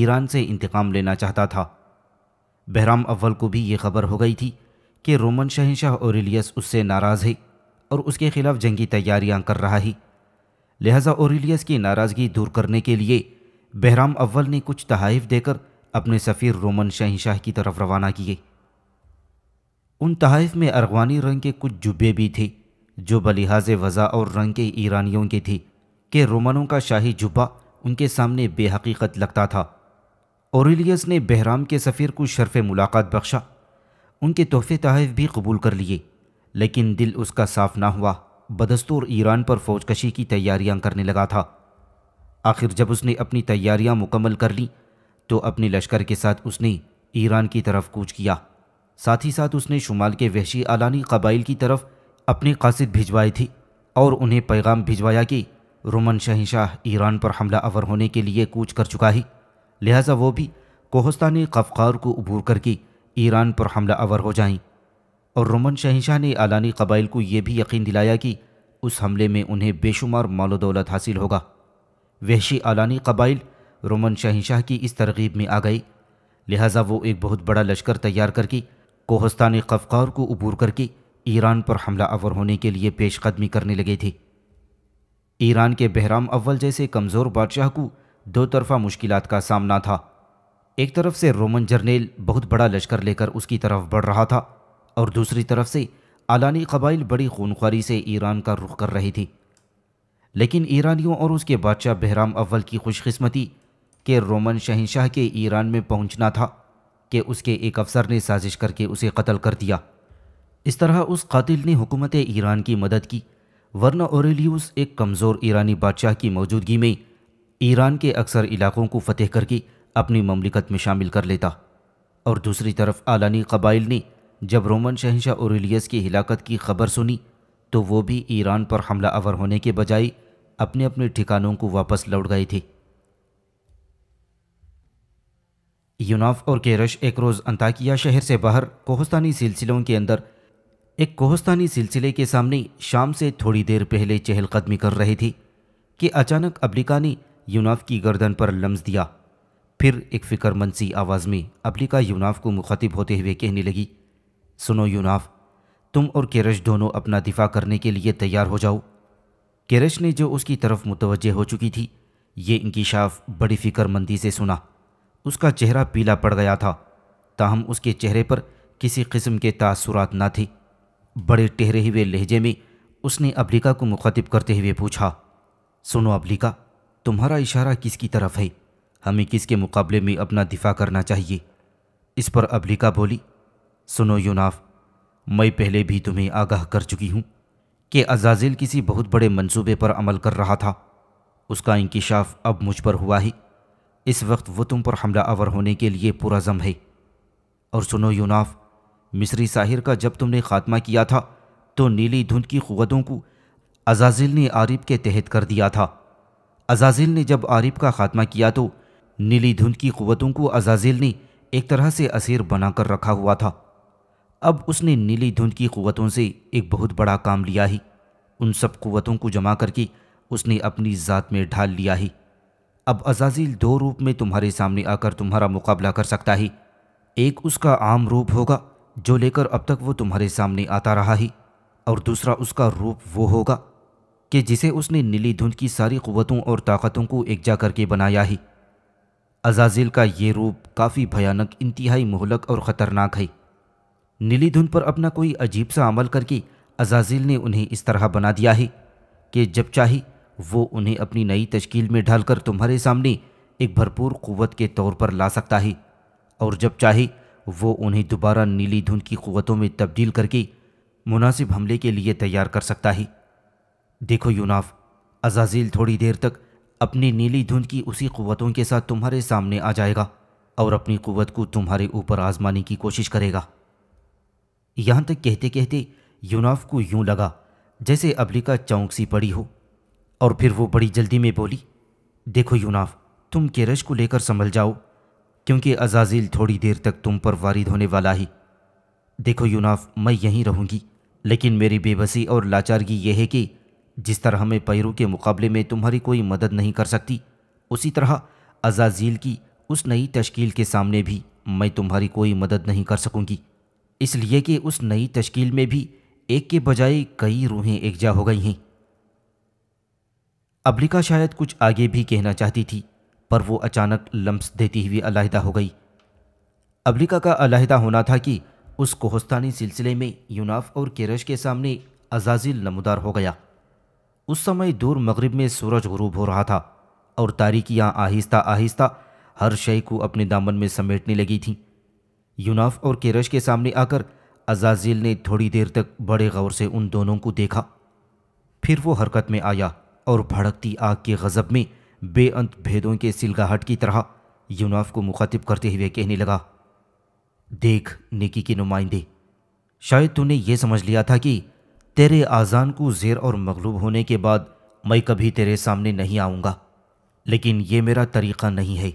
ईरान से इंतकाम लेना चाहता था बहराम अव्वल को भी ये खबर हो गई थी कि रोमन शहनशाह और उससे नाराज़ है और उसके खिलाफ जंगी तैयारियां कर रहा है लिहाजा और की नाराज़गी दूर करने के लिए बहराम अव्वल ने कुछ तहाइफ देकर अपने सफ़ीर रोमन शहनशाह की तरफ रवाना किए उन तहफ़ में अरगवानी रंग के कुछ जुब्बे भी थे जो बलिहाज वज़ा और रंग के ईरानियों के थे कि रोमनों का शाही जुब्बा उनके सामने बेहकीकत लगता था औरलियस ने बहराम के सफ़ीर को शर्फ मुलाकात बख्शा उनके तोहफ़े तहफ़ भी कबूल कर लिए लेकिन दिल उसका साफ ना हुआ बदस्तूर ईरान पर फौजकशी की तैयारियां करने लगा था आखिर जब उसने अपनी तैयारियां मुकम्मल कर ली तो अपने लश्कर के साथ उसने ईरान की तरफ कूच किया साथ ही साथ उसने शुमाल के वहशी अलानी कबाइल की तरफ अपने कासिद भिजवाई थी और उन्हें पैगाम भिजवाया कि रोमन शहनशाह ईरान पर हमला अवर होने के लिए कूच कर चुका ही लिहाजा वो भी कोहस्तानी कफकार को उबूर करके ईरान पर हमला अवर हो जाएं और रोमन शहनशाह ने आलानी कबाइल को यह भी यकीन दिलाया कि उस हमले में उन्हें बेशुमार मालो दौलत हासिल होगा वहशी आलानी कबाइल रोमन शहनशाह की इस तरगीब में आ गई लिहाजा वो एक बहुत बड़ा लश्कर तैयार करके कोहस्तान कफकार को उबूर करके ईरान पर हमला अवर होने के लिए पेशकदमी करने लगे थे ईरान के बहराम अव्वल जैसे कमज़ोर बादशाह को दो तरफा मुश्किल का सामना था एक तरफ से रोमन जर्नेल बहुत बड़ा लश्कर लेकर उसकी तरफ बढ़ रहा था और दूसरी तरफ से अलानी कबाइल बड़ी खूनख्वारी से ईरान का रुख कर रही थी लेकिन ईरानियों और उसके बादशाह बहराम अव्वल की खुशकस्मती के रोमन शहनशाह के ईरान में पहुंचना था कि उसके एक अफसर ने साजिश करके उसे कत्ल कर दिया इस तरह उस कातिल ने हुकूमत ईरान की मदद की वरना ओरेलियस एक कमज़ोर ईरानी बादशाह की मौजूदगी में ईरान के अक्सर इलाकों को फतेह करके अपनी ममलिकत में शामिल कर लेता और दूसरी तरफ आलानी कबाइल ने जब रोमन शहनशाह ओरेलियस की हिलाकत की खबर सुनी तो वो भी ईरान पर हमला अवर होने के बजाय अपने अपने ठिकानों को वापस लौट गए थे यूनाफ और केरश एक रोज़ अंताकिया शहर से बाहर कोहस्तानी सिलसिलों के अंदर एक कोहस्तानी सिलसिले के सामने शाम से थोड़ी देर पहले चहलकदमी कर रही थी कि अचानक अब्लिका ने यूनाफ की गर्दन पर लम्स दिया फिर एक फ़िक्रमंद सी आवाज़ में अब्लिका यूनाफ को मुखातिब होते हुए कहने लगी सुनो यूनाफ तुम और केरश दोनों अपना दिफा करने के लिए तैयार हो जाओ केरश ने जो उसकी तरफ मुतवजह हो चुकी थी ये शाफ बड़ी फ़िक्रमंदी से सुना उसका चेहरा पीला पड़ गया था ताहम उसके चेहरे पर किसी किस्म के तासुरात ना थी बड़े टहरे हुए लहजे में उसने अबलिका को मुखातिब करते हुए पूछा सुनो अबलिका तुम्हारा इशारा किसकी तरफ है हमें किसके मुकाबले में अपना दिफा करना चाहिए इस पर अबलिका बोली सुनो यूनाफ मैं पहले भी तुम्हें आगाह कर चुकी हूँ कि अजाजिल किसी बहुत बड़े मंसूबे पर अमल कर रहा था उसका इंकशाफ अब मुझ पर हुआ ही इस वक्त वो तुम पर हमला आवर होने के लिए जम है और सुनो यूनाफ मिस्री साहिर का जब तुमने खात्मा किया था तो नीली धुंध की क़वतों को अजाजिल ने आरिब के तहत कर दिया था अजाजिल ने जब आरिब का खात्मा किया तो नीली धुंध की क़वतों को अजाजिल ने एक तरह से असीर बनाकर रखा हुआ था अब उसने नीली धुंध की क़वतों से एक बहुत बड़ा काम लिया ही उन सब क़वतों को जमा करके उसने अपनी ज़ात में ढाल लिया ही अब अजाजील दो रूप में तुम्हारे सामने आकर तुम्हारा मुकाबला कर सकता ही एक उसका आम रूप होगा जो लेकर अब तक वो तुम्हारे सामने आता रहा ही और दूसरा उसका रूप वो होगा कि जिसे उसने नीली धुंध की सारी क़वतों और ताकतों को एकजा करके बनाया ही अजाजिल का ये रूप काफ़ी भयानक इंतहाई मोहलक और ख़तरनाक है नीली धुंध पर अपना कोई अजीब सा अमल करके अजाजिल ने उन्हें इस तरह बना दिया है कि जब चाहे वो उन्हें अपनी नई तश्कील में ढालकर तुम्हारे सामने एक भरपूर क़वत के तौर पर ला सकता है और जब चाहे वो उन्हें दोबारा नीली धुन की क़वतों में तब्दील करके मुनासिब हमले के लिए तैयार कर सकता है देखो यूनाफ अजाजील थोड़ी देर तक अपनी नीली धुंध की उसी क़वतों के साथ तुम्हारे सामने आ जाएगा और अपनी क़वत को तुम्हारे ऊपर आज़माने की कोशिश करेगा यहाँ तक कहते कहते यूनाफ को यूं लगा जैसे अबलिका चौंक सी पड़ी हो और फिर वो बड़ी जल्दी में बोली देखो यूनाफ तुम केरश को लेकर संभल जाओ क्योंकि अजाजील थोड़ी देर तक तुम पर वारिद होने वाला ही देखो यूनाफ मैं यहीं रहूँगी लेकिन मेरी बेबसी और लाचारगी यह है कि जिस तरह मैं पैरों के मुकाबले में तुम्हारी कोई मदद नहीं कर सकती उसी तरह अजाजील की उस नई तश्कील के सामने भी मैं तुम्हारी कोई मदद नहीं कर सकूंगी इसलिए कि उस नई तश्कील में भी एक के बजाय कई रूहें एकजा हो गई हैं अबलिका शायद कुछ आगे भी कहना चाहती थी पर वो अचानक लम्स देती हुई अलाहिदा हो गई अबलिका का अलहदा होना था कि उस कोहस्तानी सिलसिले में यूनाफ और केरश के सामने अजाजिल नमदार हो गया उस समय दूर मगरब में सूरज गरूब हो रहा था और तारीखियाँ आहिस्ता आहिस्ता हर शय को अपने दामन में समेटने लगी थीं यूनाफ और केरश के सामने आकर अजाजिल ने थोड़ी देर तक बड़े गौर से उन दोनों को देखा फिर वो हरकत में आया और भड़कती आग के गज़ब में बेअंत भेदों के सिलगाहट की तरह यूनाफ को मुखातिब करते हुए कहने लगा देख नेकी के नुमाइंदे शायद तूने ये समझ लिया था कि तेरे आज़ान को जेर और मगलूब होने के बाद मैं कभी तेरे सामने नहीं आऊँगा लेकिन ये मेरा तरीक़ा नहीं है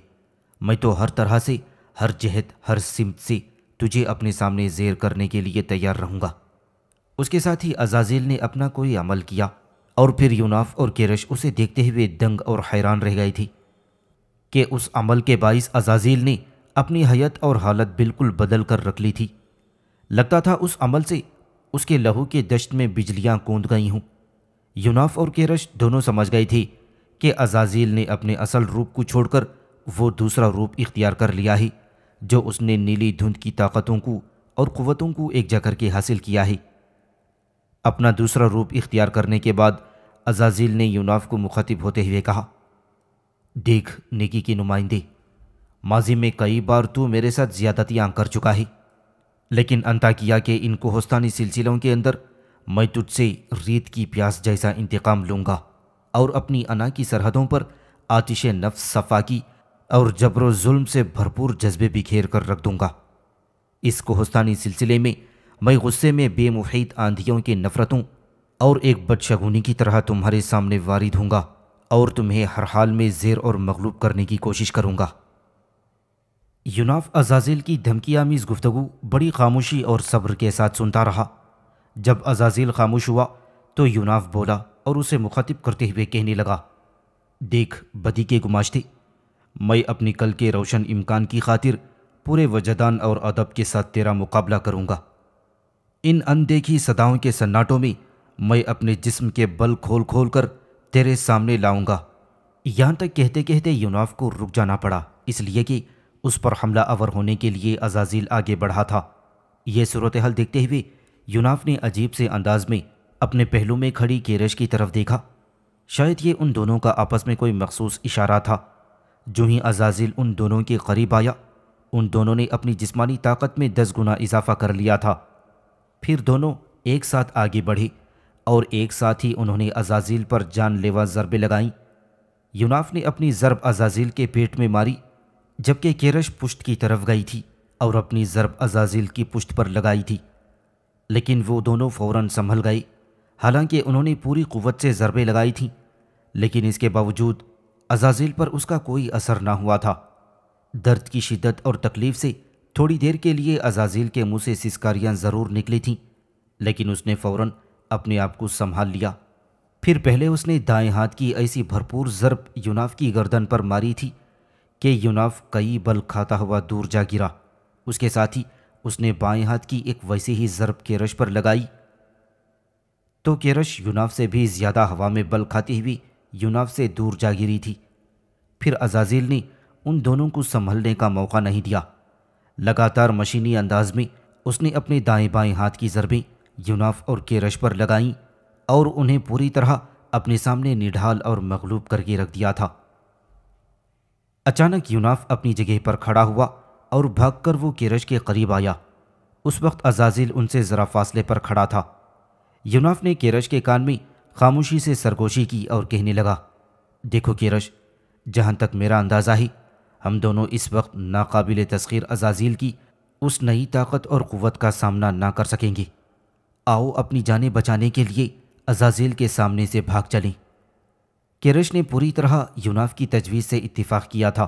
मैं तो हर तरह से हर जहत हर सिमत से तुझे अपने सामने जेर करने के लिए तैयार रहूँगा उसके साथ ही अजाजील ने अपना कोई अमल किया और फिर यूनाफ और केरश उसे देखते हुए दंग और हैरान रह गई थी कि उस अमल के बाइस अजाजील ने अपनी हयत और हालत बिल्कुल बदल कर रख ली थी लगता था उस अमल से उसके लहू के दश्त में बिजलियां कूद गई हूँ यूनाफ और केरश दोनों समझ गई थी कि अजाजील ने अपने असल रूप को छोड़कर वो दूसरा रूप इख्तियार कर लिया है जो उसने नीली धुंध की ताकतों को और क़वतों को एक जगह के हासिल किया है अपना दूसरा रूप इख्तियार करने के बाद अजाजील ने यूनाफ को मुखातिब होते हुए कहा देख निकी की नुमाइंदी माजी में कई बार तू मेरे साथ ज्यादतियाँ कर चुका है लेकिन अंताकिया के इन कोहस्तानी सिलसिलों के अंदर मैं तुझसे रीत की प्यास जैसा इंतकाम लूँगा और अपनी अना की सरहदों पर आतिश नफ्स सफाकी और जबरो जुल्म से भरपूर जज्बे बिखेर कर रख दूँगा इस कोहस्तानी सिलसिले में मैं गुस्से में बेमुहीत आंधियों की नफ़रतों और एक बदशगुनी की तरह तुम्हारे सामने वारिद हूँगा और तुम्हें हर हाल में जेर और मगलूब करने की कोशिश करूँगा यूनाफ अजाजिल की धमकी आमीज़ गुफ्तु बड़ी खामोशी और सब्र के साथ सुनता रहा जब अजाजिल खामोश हुआ तो यूनाफ बोला और उसे मुखातिब करते हुए कहने लगा देख बदी के गुमाश्ते मैं अपनी कल के रोशन इम्कान की खातिर पूरे वजदान और अदब के साथ तेरा मुकाबला करूँगा इन अनदेखी सदाओं के सन्नाटों में मैं अपने जिस्म के बल खोल खोल कर तेरे सामने लाऊंगा यहाँ तक कहते कहते यूनाफ को रुक जाना पड़ा इसलिए कि उस पर हमला अवर होने के लिए अजाजील आगे बढ़ा था यह सूरत हाल देखते हुए यूनाफ ने अजीब से अंदाज में अपने पहलू में खड़ी केरश की तरफ देखा शायद ये उन दोनों का आपस में कोई मखसूस इशारा था जो ही अजाजिल उन दोनों के करीब आया उन दोनों ने अपनी जिस्मानी ताकत में दस गुना इजाफा कर लिया था फिर दोनों एक साथ आगे बढ़े और एक साथ ही उन्होंने अजाजील पर जानलेवा ज़रबें लगाईं यूनाफ ने अपनी ज़रब अजाजील के पेट में मारी जबकि केरश पुष्ट की तरफ गई थी और अपनी ज़रब अजाजील की पुष्ट पर लगाई थी लेकिन वो दोनों फ़ौरन संभल गए हालांकि उन्होंने पूरी क़वत से ज़रबें लगाई थीं लेकिन इसके बावजूद अजाजील पर उसका कोई असर ना हुआ था दर्द की शिद्दत और तकलीफ़ से थोड़ी देर के लिए अजाजील के मुंह से सिस्कारियाँ ज़रूर निकली थीं लेकिन उसने फ़ौरन अपने आप को संभाल लिया फिर पहले उसने दाएं हाथ की ऐसी भरपूर ज़रब यूनाफ की गर्दन पर मारी थी कि यूनाफ कई बल खाता हुआ दूर जा गिरा उसके साथ ही उसने बाएं हाथ की एक वैसे ही ज़रब केरश पर लगाई तो केरश यूनाफ से भी ज़्यादा हवा में बल खाती हुई यूनाफ से दूर जा गिरी थी फिर अजाजील ने उन दोनों को संभलने का मौका नहीं दिया लगातार मशीनी अंदाज में उसने अपने दाएं बाएं हाथ की जरबें यूनाफ और केरश पर लगाईं और उन्हें पूरी तरह अपने सामने निढाल और मगलूब करके रख दिया था अचानक यूनाफ अपनी जगह पर खड़ा हुआ और भागकर वो केरश के करीब आया उस वक्त अजाजिल उनसे ज़रा फासले पर खड़ा था यूनाफ ने केरश के कान में खामोशी से सरगोशी की और कहने लगा देखो केरश जहाँ तक मेरा अंदाज़ा ही हम दोनों इस वक्त नाकबिल तस्खीर अजाजील की उस नई ताकत और क़वत का सामना ना कर सकेंगे आओ अपनी जानें बचाने के लिए अजाजील के सामने से भाग चलें किरश ने पूरी तरह यूनाफ की तजवीज़ से इतफाक़ किया था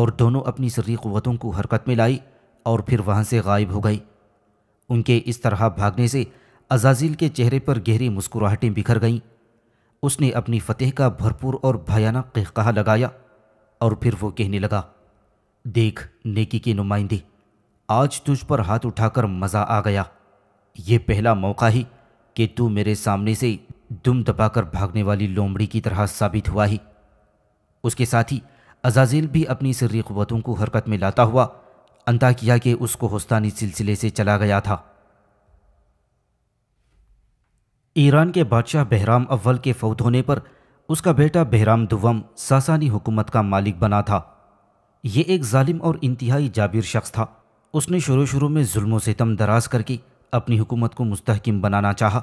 और दोनों अपनी सर्री क़वतों को हरकत में लाई और फिर वहाँ से गायब हो गई उनके इस तरह भागने से अजाजील के चेहरे पर गहरी मुस्कुराहटें बिखर गईं उसने अपनी फतेह का भरपूर और भयानक कहकहा लगाया और फिर वो कहने लगा देख नेकी की नुमाइंदी आज तुझ पर हाथ उठाकर मज़ा आ गया ये पहला मौका ही कि तू मेरे सामने से दुम दबाकर भागने वाली लोमड़ी की तरह साबित हुआ ही उसके साथ ही अजाजिल भी अपनी सर्री क़वतों को हरकत में लाता हुआ किया कि उसको हस्तानी सिलसिले से चला गया था ईरान के बादशाह बहराम अव्वल के फौत होने पर उसका बेटा बहराम दुवम सासानी हुकूमत का मालिक बना था यह एक जालिम और इंतहाई जाबिर शख्स था उसने शुरू शुरू में से सितम दराज करके अपनी हुकूमत को मुस्तहकम बनाना चाहा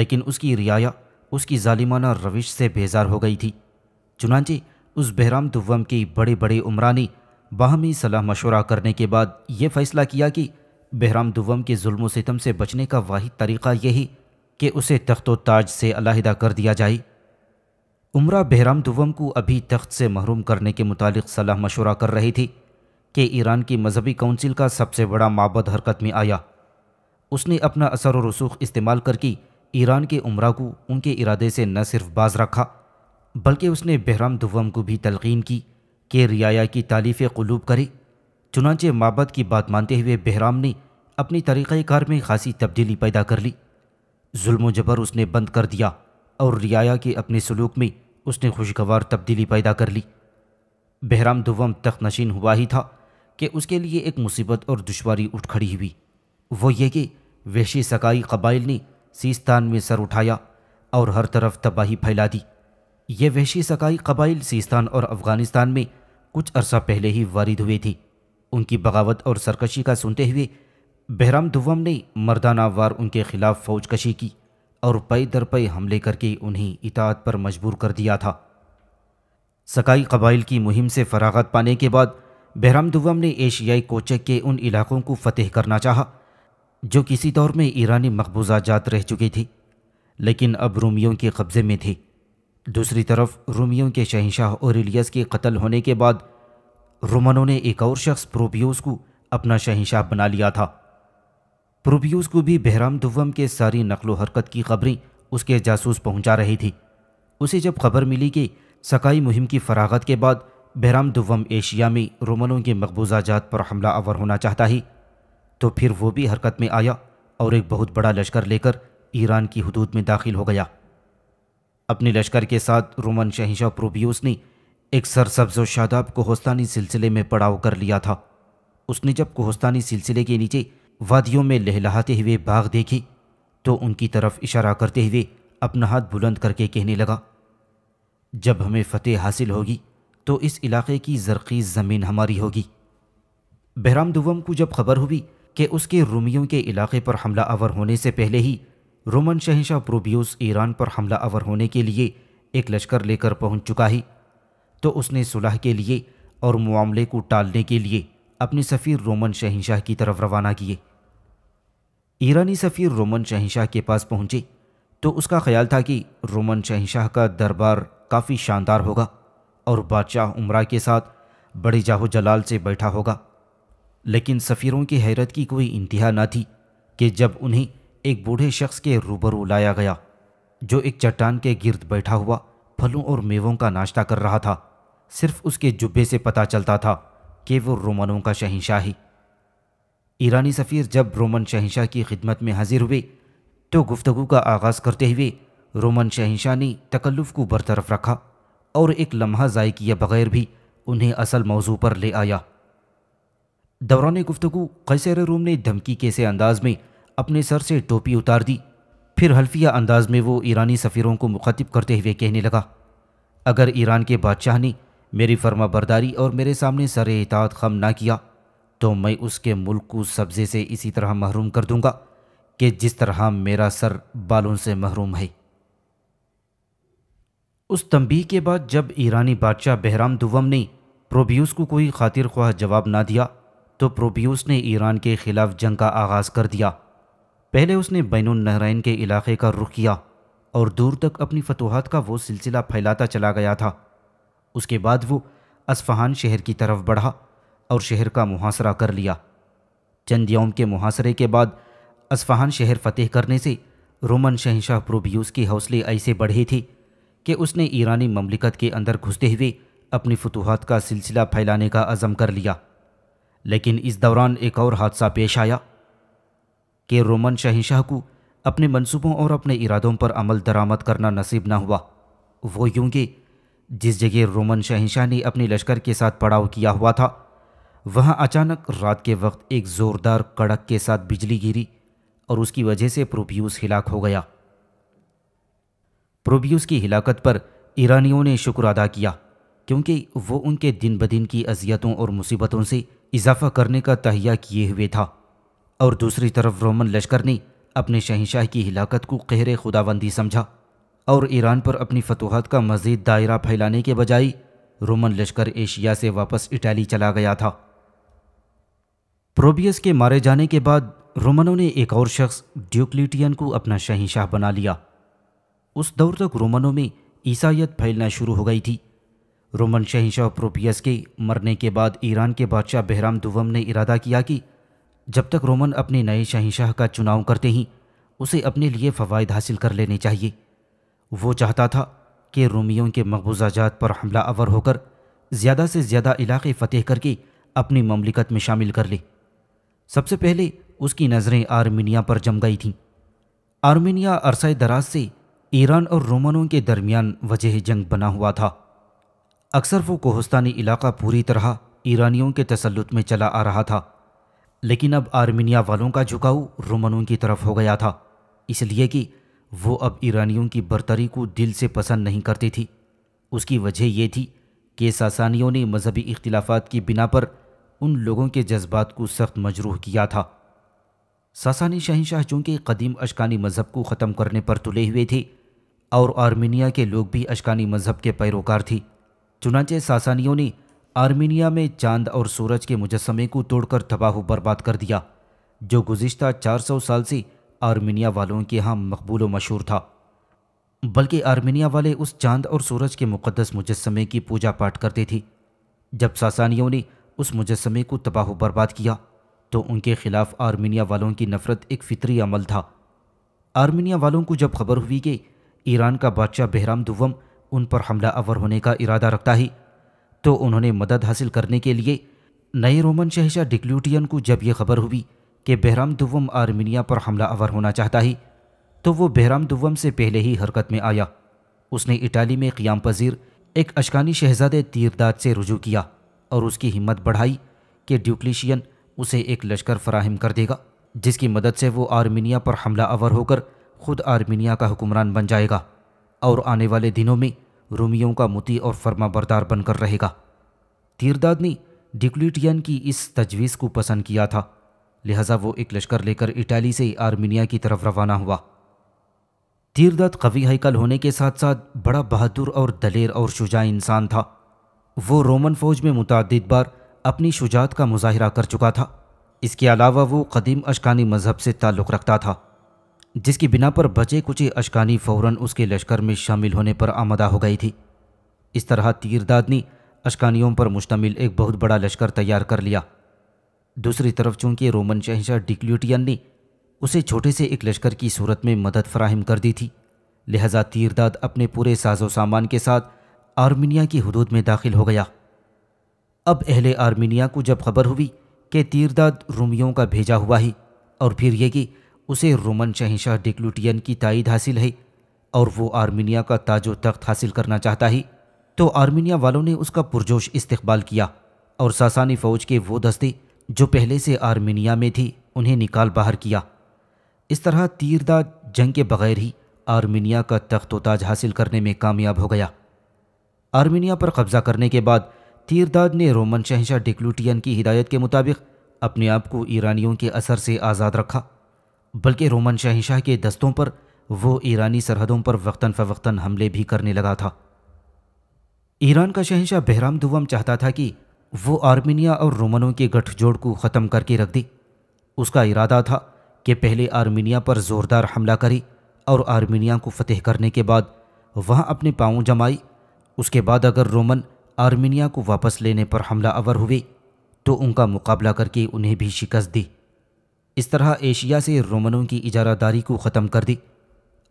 लेकिन उसकी रियाया उसकी जालिमाना रविश से बेजार हो गई थी चुनाचे उस बहराम दुवम के बड़े बड़े उमरानी बाहमी सलाह मशवरा करने के बाद ये फ़ैसला किया कि बहराम दुवम के जुल्म से बचने का वाहि तरीक़ा यही कि उसे तख्तो ताज से अलहदा कर दिया जाए उम्र बहराम दुवम को अभी तख्त से महरूम करने के मुतालिक सलाह मशवरा कर रही थी कि ईरान की मजहबी काउंसिल का सबसे बड़ा माबद हरकत में आया उसने अपना असर व रसूख इस्तेमाल करके ईरान के उम्र को उनके इरादे से न सिर्फ बाज रखा बल्कि उसने बहराम दुवम को भी तलकिन की कि रियाया की तालीफ़ कलूब करे चुनाचे माबद की बात मानते हुए बहराम ने अपनी तरीक़ार में खासी तब्दीली पैदा कर ली जुल्म जबर उसने बंद कर दिया और रियाया के अपने सलूक में उसने खुशगवार तब्दीली पैदा कर ली बहराम दुवम तख नशीन हुआ ही था कि उसके लिए एक मुसीबत और दुशारी उठ खड़ी हुई वो ये कि वहशी सकाई कबाइल ने सीस्तान में सर उठाया और हर तरफ तबाही फैला दी ये वैशी सकाई कबाइल सीस्तान और अफ़गानिस्तान में कुछ अरसा पहले ही वारिद हुए थे उनकी बगावत और सरकशी का सुनते हुए बहराम दुवम ने मर्दाना वार उनके खिलाफ फौज कशी की और पई दर पई हमले करके उन्हें इतात पर मजबूर कर दिया था सकाई कबाइल की मुहिम से फरागत पाने के बाद बहराम दुवम ने एशियाई कोचक के उन इलाकों को फतेह करना चाहा जो किसी दौर में ईरानी मकबूजा जात रह चुकी थी लेकिन अब रोमियों के कब्ज़े में थी दूसरी तरफ रोमियों के शहनशाह और इलियस के कत्ल होने के बाद रोमनों ने एक और शख्स प्रोपियोस को अपना शहनशाह बना लिया था प्रूबियूस को भी बहराम दुवम के सारी नकलो हरकत की खबरें उसके जासूस पहुंचा रही थी उसे जब खबर मिली कि सकाई मुहिम की फरागत के बाद बहराम दुवम एशिया में रोमनों के मकबूजा जात पर हमला आवर होना चाहता ही तो फिर वो भी हरकत में आया और एक बहुत बड़ा लश्कर लेकर ईरान की हदूद में दाखिल हो गया अपने लश्कर के साथ रोमन शहशाह प्रोबियस ने एक सरसब्ज शादाब कोहस्तानी सिलसिले में पड़ाव कर लिया था उसने जब कोहस्तानी सिलसिले के नीचे वादियों में लहलाते हुए बाघ देखी तो उनकी तरफ इशारा करते हुए अपना हाथ बुलंद करके कहने लगा जब हमें फतेह हासिल होगी तो इस इलाके की जरखीज ज़मीन हमारी होगी बहराम दुवम को जब खबर हुई कि उसके रोमियों के इलाके पर हमला आवर होने से पहले ही रोमन शहशाह प्रोबियोस ईरान पर हमला आवर होने के लिए एक लश्कर लेकर पहुंच चुका ही तो उसने सुलह के लिए और मामले को टालने के लिए अपने सफ़ीर रोमन शहनशाह की तरफ रवाना किए ईरानी सफ़ीर रोमन शहनशाह के पास पहुंचे तो उसका ख्याल था कि रोमन शहनशाह का दरबार काफ़ी शानदार होगा और बादशाह उमरा के साथ बड़े जाहो जलाल से बैठा होगा लेकिन सफ़ीरों की हैरत की कोई इंतहा ना थी कि जब उन्हें एक बूढ़े शख्स के रूबरू लाया गया जो एक चट्टान के गिर्द बैठा हुआ फलों और मेवों का नाश्ता कर रहा था सिर्फ उसके जुब्बे से पता चलता था कि वो रोमनों का शहनशाह ही ईरानी सफ़ीर जब रोमन शहनशाह की खिदमत में हाजिर हुए तो गुफ्तगु का आगाज़ करते हुए रोमन शहनशाह ने तकल्लुफ़ को बरतरफ रखा और एक लम्हा ज़ाय किए बगैर भी उन्हें असल मौजू पर ले आया दौरान गुफ्तु कैसर रूम ने धमकी के से अंदाज में अपने सर से टोपी उतार दी फिर हल्फिया अंदाज में वो ईरानी सफ़ीरों को मुखातिब करते हुए कहने लगा अगर ईरान के बादशाह ने मेरी फर्मा बरदारी और मेरे सामने सर इतात खम ना किया तो मैं उसके मुल्क को सब्ज़े से इसी तरह महरूम कर दूंगा कि जिस तरह मेरा सर बालों से महरूम है उस तंबी के बाद जब ईरानी बादशाह बहराम दुवम ने प्रोब्यूस को कोई खातिर ख्वाह जवाब ना दिया तो प्रोब्यूस ने ईरान के ख़िलाफ़ जंग का आगाज़ कर दिया पहले उसने बैन नहराइन के इलाके का रुख किया और दूर तक अपनी फतोहत का वो सिलसिला फैलाता चला गया था उसके बाद वो असफहान शहर की तरफ बढ़ा और शहर का मुहासरा कर लिया चंद यौम के मुहासरे के बाद असफहान शहर फतेह करने से रोमन शहनशाह प्रोबियूस की हौसले ऐसे बढ़े थे कि उसने ईरानी ममलिकत के अंदर घुसते हुए अपनी फतूहत का सिलसिला फैलाने का अज़म कर लिया लेकिन इस दौरान एक और हादसा पेश आया कि रोमन शहनशाह को अपने मंसूबों और अपने इरादों पर अमल दरामद करना नसीब न हुआ वो यूँ जिस जगह रोमन शहनशाह ने अपने लश्कर के साथ पड़ाव किया हुआ था वहाँ अचानक रात के वक्त एक ज़ोरदार कड़क के साथ बिजली गिरी और उसकी वजह से प्रोब्यूस हिलाक हो गया प्रोबियूस की हिलाकत पर ईरानियों ने शुक्र अदा किया क्योंकि वो उनके दिन ब दिन की अजियतों और मुसीबतों से इजाफा करने का तहिया किए हुए था और दूसरी तरफ रोमन लश्कर ने अपने शहनशाह की हिलाकत को कहरे खुदाबंदी समझा और ईरान पर अपनी फतूहत का मज़ीद दायरा फैलाने के बजाय रोमन लश्कर एशिया से वापस इटाली चला गया था प्रोबियस के मारे जाने के बाद रोमनों ने एक और शख्स ड्यूक्लिटियन को अपना शहीशाह बना लिया उस दौर तक रोमनों में ईसाइत फैलना शुरू हो गई थी रोमन शहनशाह प्रोपियस के मरने के बाद ईरान के बादशाह बहराम दुवम ने इरादा किया कि जब तक रोमन अपने नए शहनशाह का चुनाव करते ही उसे अपने लिए फ़वाद हासिल कर लेने चाहिए वो चाहता था कि रोमियों के मकबूजा जात पर हमला अवर होकर ज़्यादा से ज़्यादा इलाके फ़तेह करके अपनी ममलिकत में शामिल कर ले सबसे पहले उसकी नज़रें आर्मीनिया पर जम गई थीं आर्मीनिया अरसा दराज से ईरान और रोमनों के दरमियान वजह जंग बना हुआ था अक्सर वो कोहस्तानी इलाका पूरी तरह ईरानियों के तसलुत में चला आ रहा था लेकिन अब आर्मीनिया वालों का झुकाव रोमनों की तरफ हो गया था इसलिए कि वो अब ईरानियों की बरतरी को दिल से पसंद नहीं करती थी उसकी वजह यह थी कि सासानियों ने मजहबी इख्तलाफात की बिना पर उन लोगों के जज्बात को सख्त मजरूह किया था सासानी शहनशाह चूँकि कदीम अशकानी मज़हब को ख़त्म करने पर तुले हुए थे और आर्मीनिया के लोग भी अशकानी मज़हब के पैरोकार थे चुनाचे सासानियों ने आर्मीनिया में चांद और सूरज के मुजस्मे को तोड़कर तबाह बर्बाद कर दिया जो गुज्त 400 साल से आर्मीनिया वालों के यहाँ मकबूल मशहूर था बल्कि आर्मीनिया वाले उस चांद और सूरज के मुकदस मुजस्मे की पूजा पाठ करते थे जब सासानियों ने उस मुजस्मे को तबाह बर्बाद किया तो उनके खिलाफ आर्मीनिया वालों की नफ़रत एक फितरी अमल था आर्मीनिया वालों को जब खबर हुई कि ईरान का बादशाह बहराम दुवम उन पर हमला अवर होने का इरादा रखता है तो उन्होंने मदद हासिल करने के लिए नए रोमन शहशाह डिक्लूटियन को जब यह खबर हुई कि बहराम दुवम आर्मीनिया पर हमला अवर होना चाहता है तो वो बहराम दुवम से पहले ही हरकत में आया उसने इटाली में क़्याम पजीर एक अशकानी शहजादे तीरदाद से रुजू किया और उसकी हिम्मत बढ़ाई कि ड्यूक्लिशियन उसे एक लश्कर फराहम कर देगा जिसकी मदद से वो आर्मीनिया पर हमला आवर होकर ख़ुद आर्मीनिया का हुक्मरान बन जाएगा और आने वाले दिनों में रोमियों का मुती और फर्मा बरदार बनकर रहेगा तीरदाद ने डिक्लिटियन की इस तजवीज़ को पसंद किया था लिहाजा वो एक लश्कर लेकर इटाली से आर्मीनिया की तरफ रवाना हुआ तीरदाद कवि हैकल होने के साथ साथ बड़ा बहादुर और दलेर और शुजा इंसान था वो रोमन फौज में मुतद बार अपनी शुजात का मुजाहरा कर चुका था इसके अलावा वो कदीम अशकानी मज़हब से ताल्लुक़ रखता था जिसकी बिना पर बचे कुचे अशकानी फ़ौर उसके लश्कर में शामिल होने पर आमदा हो गई थी इस तरह तीरदादनी अशकानियों पर मुश्तमिल एक बहुत बड़ा लश्कर तैयार कर लिया दूसरी तरफ चूँकि रोमन शहशाह डिक्ल्यूटियन ने उसे छोटे से एक लश्कर की सूरत में मदद फराहम कर दी थी लिहाजा तीरदाद अपने पूरे साजो सामान के साथ आर्मीनिया की हदूद में दाखिल हो गया अब अहले आर्मीनिया को जब खबर हुई कि तीरदाद रोमियों का भेजा हुआ ही और फिर यह कि उसे रोमन शहनशाह डिक्लूटियन की तायद हासिल है और वो आर्मीनिया का ताजो तख्त हासिल करना चाहता ही तो आर्मीनिया वालों ने उसका पुरजोश इस्तबाल किया और सासानी फ़ौज के वो दस्ते जो पहले से आर्मीनिया में थी उन्हें निकाल बाहर किया इस तरह तीरदाद जंग के बगैर ही आर्मीनिया का तख्त ताज हासिल करने में कामयाब हो गया आर्मीनिया पर कब्जा करने के बाद तीरदाद ने रोमन शहशाह डिक्लूटियन की हिदायत के मुताबिक अपने आप को ईरानियों के असर से आज़ाद रखा बल्कि रोमन शहशाह के दस्तों पर वो ईरानी सरहदों पर वक्ता फ़वक्ता हमले भी करने लगा था ईरान का शहशाह बहराम दुवम चाहता था कि वो आर्मीनिया और रोमनों के गठजोड़ को ख़त्म करके रख दे उसका इरादा था कि पहले आर्मीनिया पर ज़ोरदार हमला करे और आर्मीनिया को फतेह करने के बाद वहाँ अपने पाँव जमाई उसके बाद अगर रोमन आर्मीनिया को वापस लेने पर हमला अवर हुए तो उनका मुकाबला करके उन्हें भी शिकस्त दी इस तरह एशिया से रोमनों की इजारादारी को ख़त्म कर दी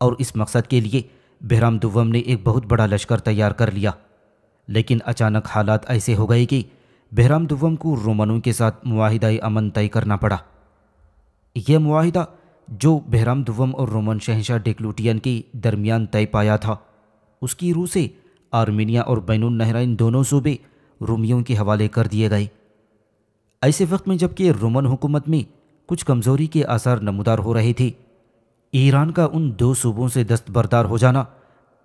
और इस मकसद के लिए बहराम दुवम ने एक बहुत बड़ा लश्कर तैयार कर लिया लेकिन अचानक हालात ऐसे हो गए कि बहराम दुवम को रोमनों के साथ माहिदा अमन तय करना पड़ा यह माहिदा जो बहराम दुवम और रोमन शहनशाह डेक्लूटियन के दरमियान तय पाया था उसकी रूह से आर्मीनिया और बैन नहराइन दोनों सूबे रोमियों के हवाले कर दिए गए ऐसे वक्त में जबकि रोमन हुकूमत में कुछ कमज़ोरी के आसार नमदार हो रहे थे ईरान का उन दो सूबों से दस्तबरदार हो जाना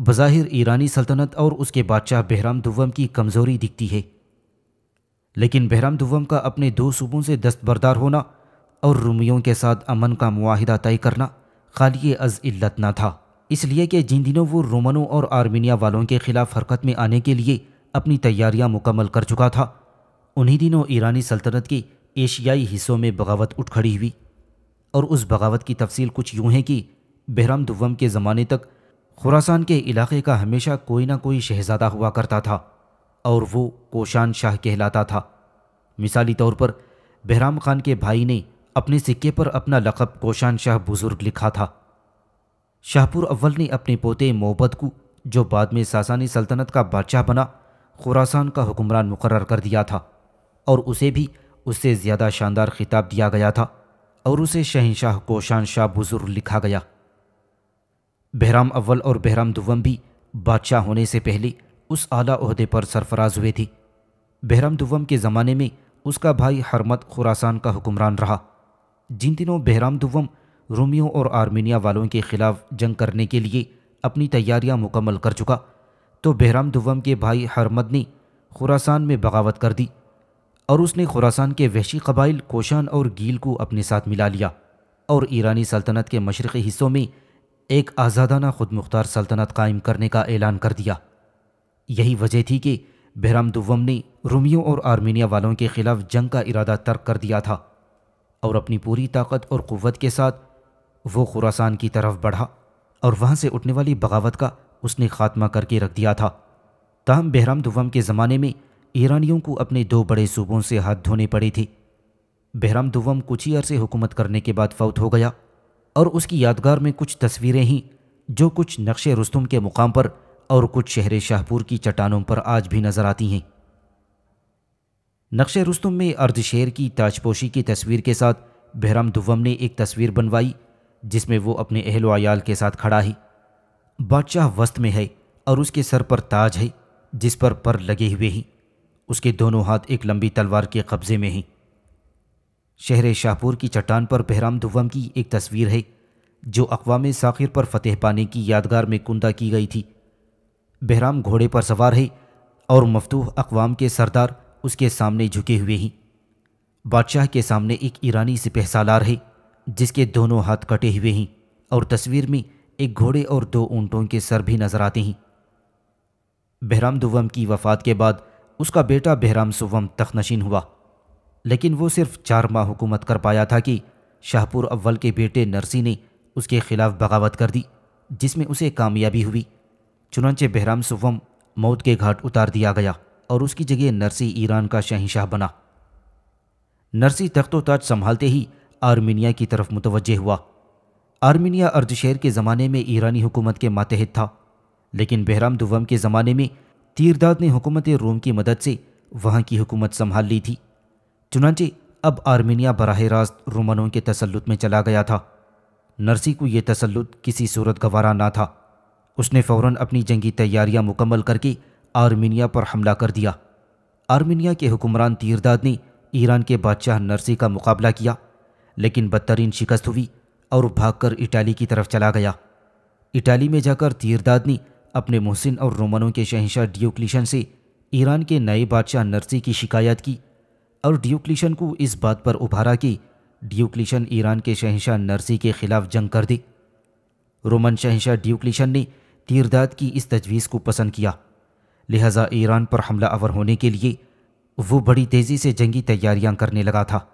बज़ाहिर ईरानी सल्तनत और उसके बादशाह बहराम दुवम की कमज़ोरी दिखती है लेकिन बहराम दुवम का अपने दो सूबों से दस्तबरदार होना और रोमियों के साथ अमन का माहिदा तय करना खाली अज इल्लत ना था इसलिए कि जिन दिनों वो रोमनों और आर्मीनिया वालों के खिलाफ हरकत में आने के लिए अपनी तैयारियां मुकम्मल कर चुका था उन्हीं दिनों ईरानी सल्तनत की एशियाई हिस्सों में बगावत उठ खड़ी हुई और उस बगावत की तफसील कुछ यूँ है कि बहराम दुवम के ज़माने तक खुरासान के इलाके का हमेशा कोई ना कोई शहजादा हुआ करता था और वो कोशान शाह कहलाता था मिसाली तौर पर बहराम खान के भाई ने अपने सिक्के पर अपना लक़ब कोशान शाह बुज़ुर्ग लिखा था शाहपुर अव्वल ने अपने पोते मोहब्बत को जो बाद में सासानी सल्तनत का बादशाह बना खुरासान का हुक्मरान मुकर कर दिया था और उसे भी उससे ज़्यादा शानदार खिताब दिया गया था और उसे शहनशाह कोशान शाह बुजुर्ग लिखा गया बहराम अव्वल और बहराम दुवम भी बादशाह होने से पहले उस आला अहदे पर सरफराज हुए थे बहराम दुवम के ज़माने में उसका भाई हरमत खुरासान का हुक्मरान रहा जिन दिनों बहराम दुवम रोमियों और आर्मेनिया वालों के खिलाफ जंग करने के लिए अपनी तैयारियां मुकम्मल कर चुका तो बहराम दुवम के भाई हरमद ने खुरासान में बगावत कर दी और उसने खुरासान के वहशी कबाइल कोशान और गील को अपने साथ मिला लिया और ईरानी सल्तनत के मशरक़ी हिस्सों में एक आज़ादाना खुद मुख्तार सल्तनत कायम करने का ऐलान कर दिया यही वजह थी कि बहराम दुवम ने रोमियों और आर्मीनिया वालों के खिलाफ जंग का इरादा तर्क कर दिया था और अपनी पूरी ताकत और क़वत के साथ वो खुरासान की तरफ बढ़ा और वहाँ से उठने वाली बगावत का उसने खात्मा करके रख दिया था ताहम बहराम दुवम के ज़माने में ईरानियों को अपने दो बड़े सूबों से हाथ धोने पड़े थे बहराम दुवम कुछ ही अरसे हुकूमत करने के बाद फौत हो गया और उसकी यादगार में कुछ तस्वीरें ही जो कुछ नक्शे रुस्तम के मुकाम पर और कुछ शहर शाहपुर की चट्टानों पर आज भी नज़र आती हैं नक्शे रुस्तम में अर्धशेर की ताजपोशी की तस्वीर के साथ बहराम दुवम ने एक तस्वीर बनवाई जिसमें वो अपने अहलो आयाल के साथ खड़ा है बादशाह वस्त में है और उसके सर पर ताज है जिस पर पर लगे हुए हैं उसके दोनों हाथ एक लंबी तलवार के कब्जे में हैं शहर शाहपुर की चट्टान पर बहराम धुवम की एक तस्वीर है जो अकवाम साखिर पर फतेह पाने की यादगार में कुंदा की गई थी बहराम घोड़े पर सवार है और मफतूह अकवाम के सरदार उसके सामने झुके हुए हैं बादशाह के सामने एक ईरानी सिपह सालार है जिसके दोनों हाथ कटे हुए हैं और तस्वीर में एक घोड़े और दो ऊँटों के सर भी नजर आते हैं बहराम दुवम की वफ़ात के बाद उसका बेटा बहराम सुवम तखनशीन हुआ लेकिन वो सिर्फ चार माह हुकूमत कर पाया था कि शाहपुर अव्वल के बेटे नरसी ने उसके खिलाफ बगावत कर दी जिसमें उसे कामयाबी हुई चुनाचे बहराम सुवम मौत के घाट उतार दिया गया और उसकी जगह नरसी ईरान का शहनशाह बना नरसी तख्तोताज संभालते ही आर्मीनिया की तरफ मुतवजह हुआ आर्मीनिया अर्दशेर के ज़माने में ईरानी हुकूमत के मातहत था लेकिन बहराम दुवम के ज़माने में तीरदाद ने हुकूमत रोम की मदद से वहाँ की हुकूमत संभाल ली थी चुनाचे अब आर्मीनिया बरह रास्त रोमनों के तसलुत में चला गया था नरसी को यह तसलुत किसी सूरत गवारा ना था उसने फ़ौरन अपनी जंगी तैयारियाँ मुकम्मल करके आर्मीनिया पर हमला कर दिया आर्मीनिया के हुक्मरान तीरदाद ने ईरान के बादशाह नरसी का मुकाबला किया लेकिन बदतरीन शिकस्त हुई और भागकर इटाली की तरफ चला गया इटाली में जाकर तीरदादनी अपने मोहसिन और रोमनों के शहंशाह डियोक्लिशन से ईरान के नए बादशाह नरसी की शिकायत की और डियोक्लिशन को इस बात पर उभारा कि डियोक्लिशन ईरान के शहंशाह नरसी के खिलाफ जंग कर दी रोमन शहनशाह डियोक्लिशन ने तीरदाद की इस तजवीज़ को पसंद किया लिहाजा ईरान पर हमला अवर होने के लिए वो बड़ी तेज़ी से जंगी तैयारियां करने लगा था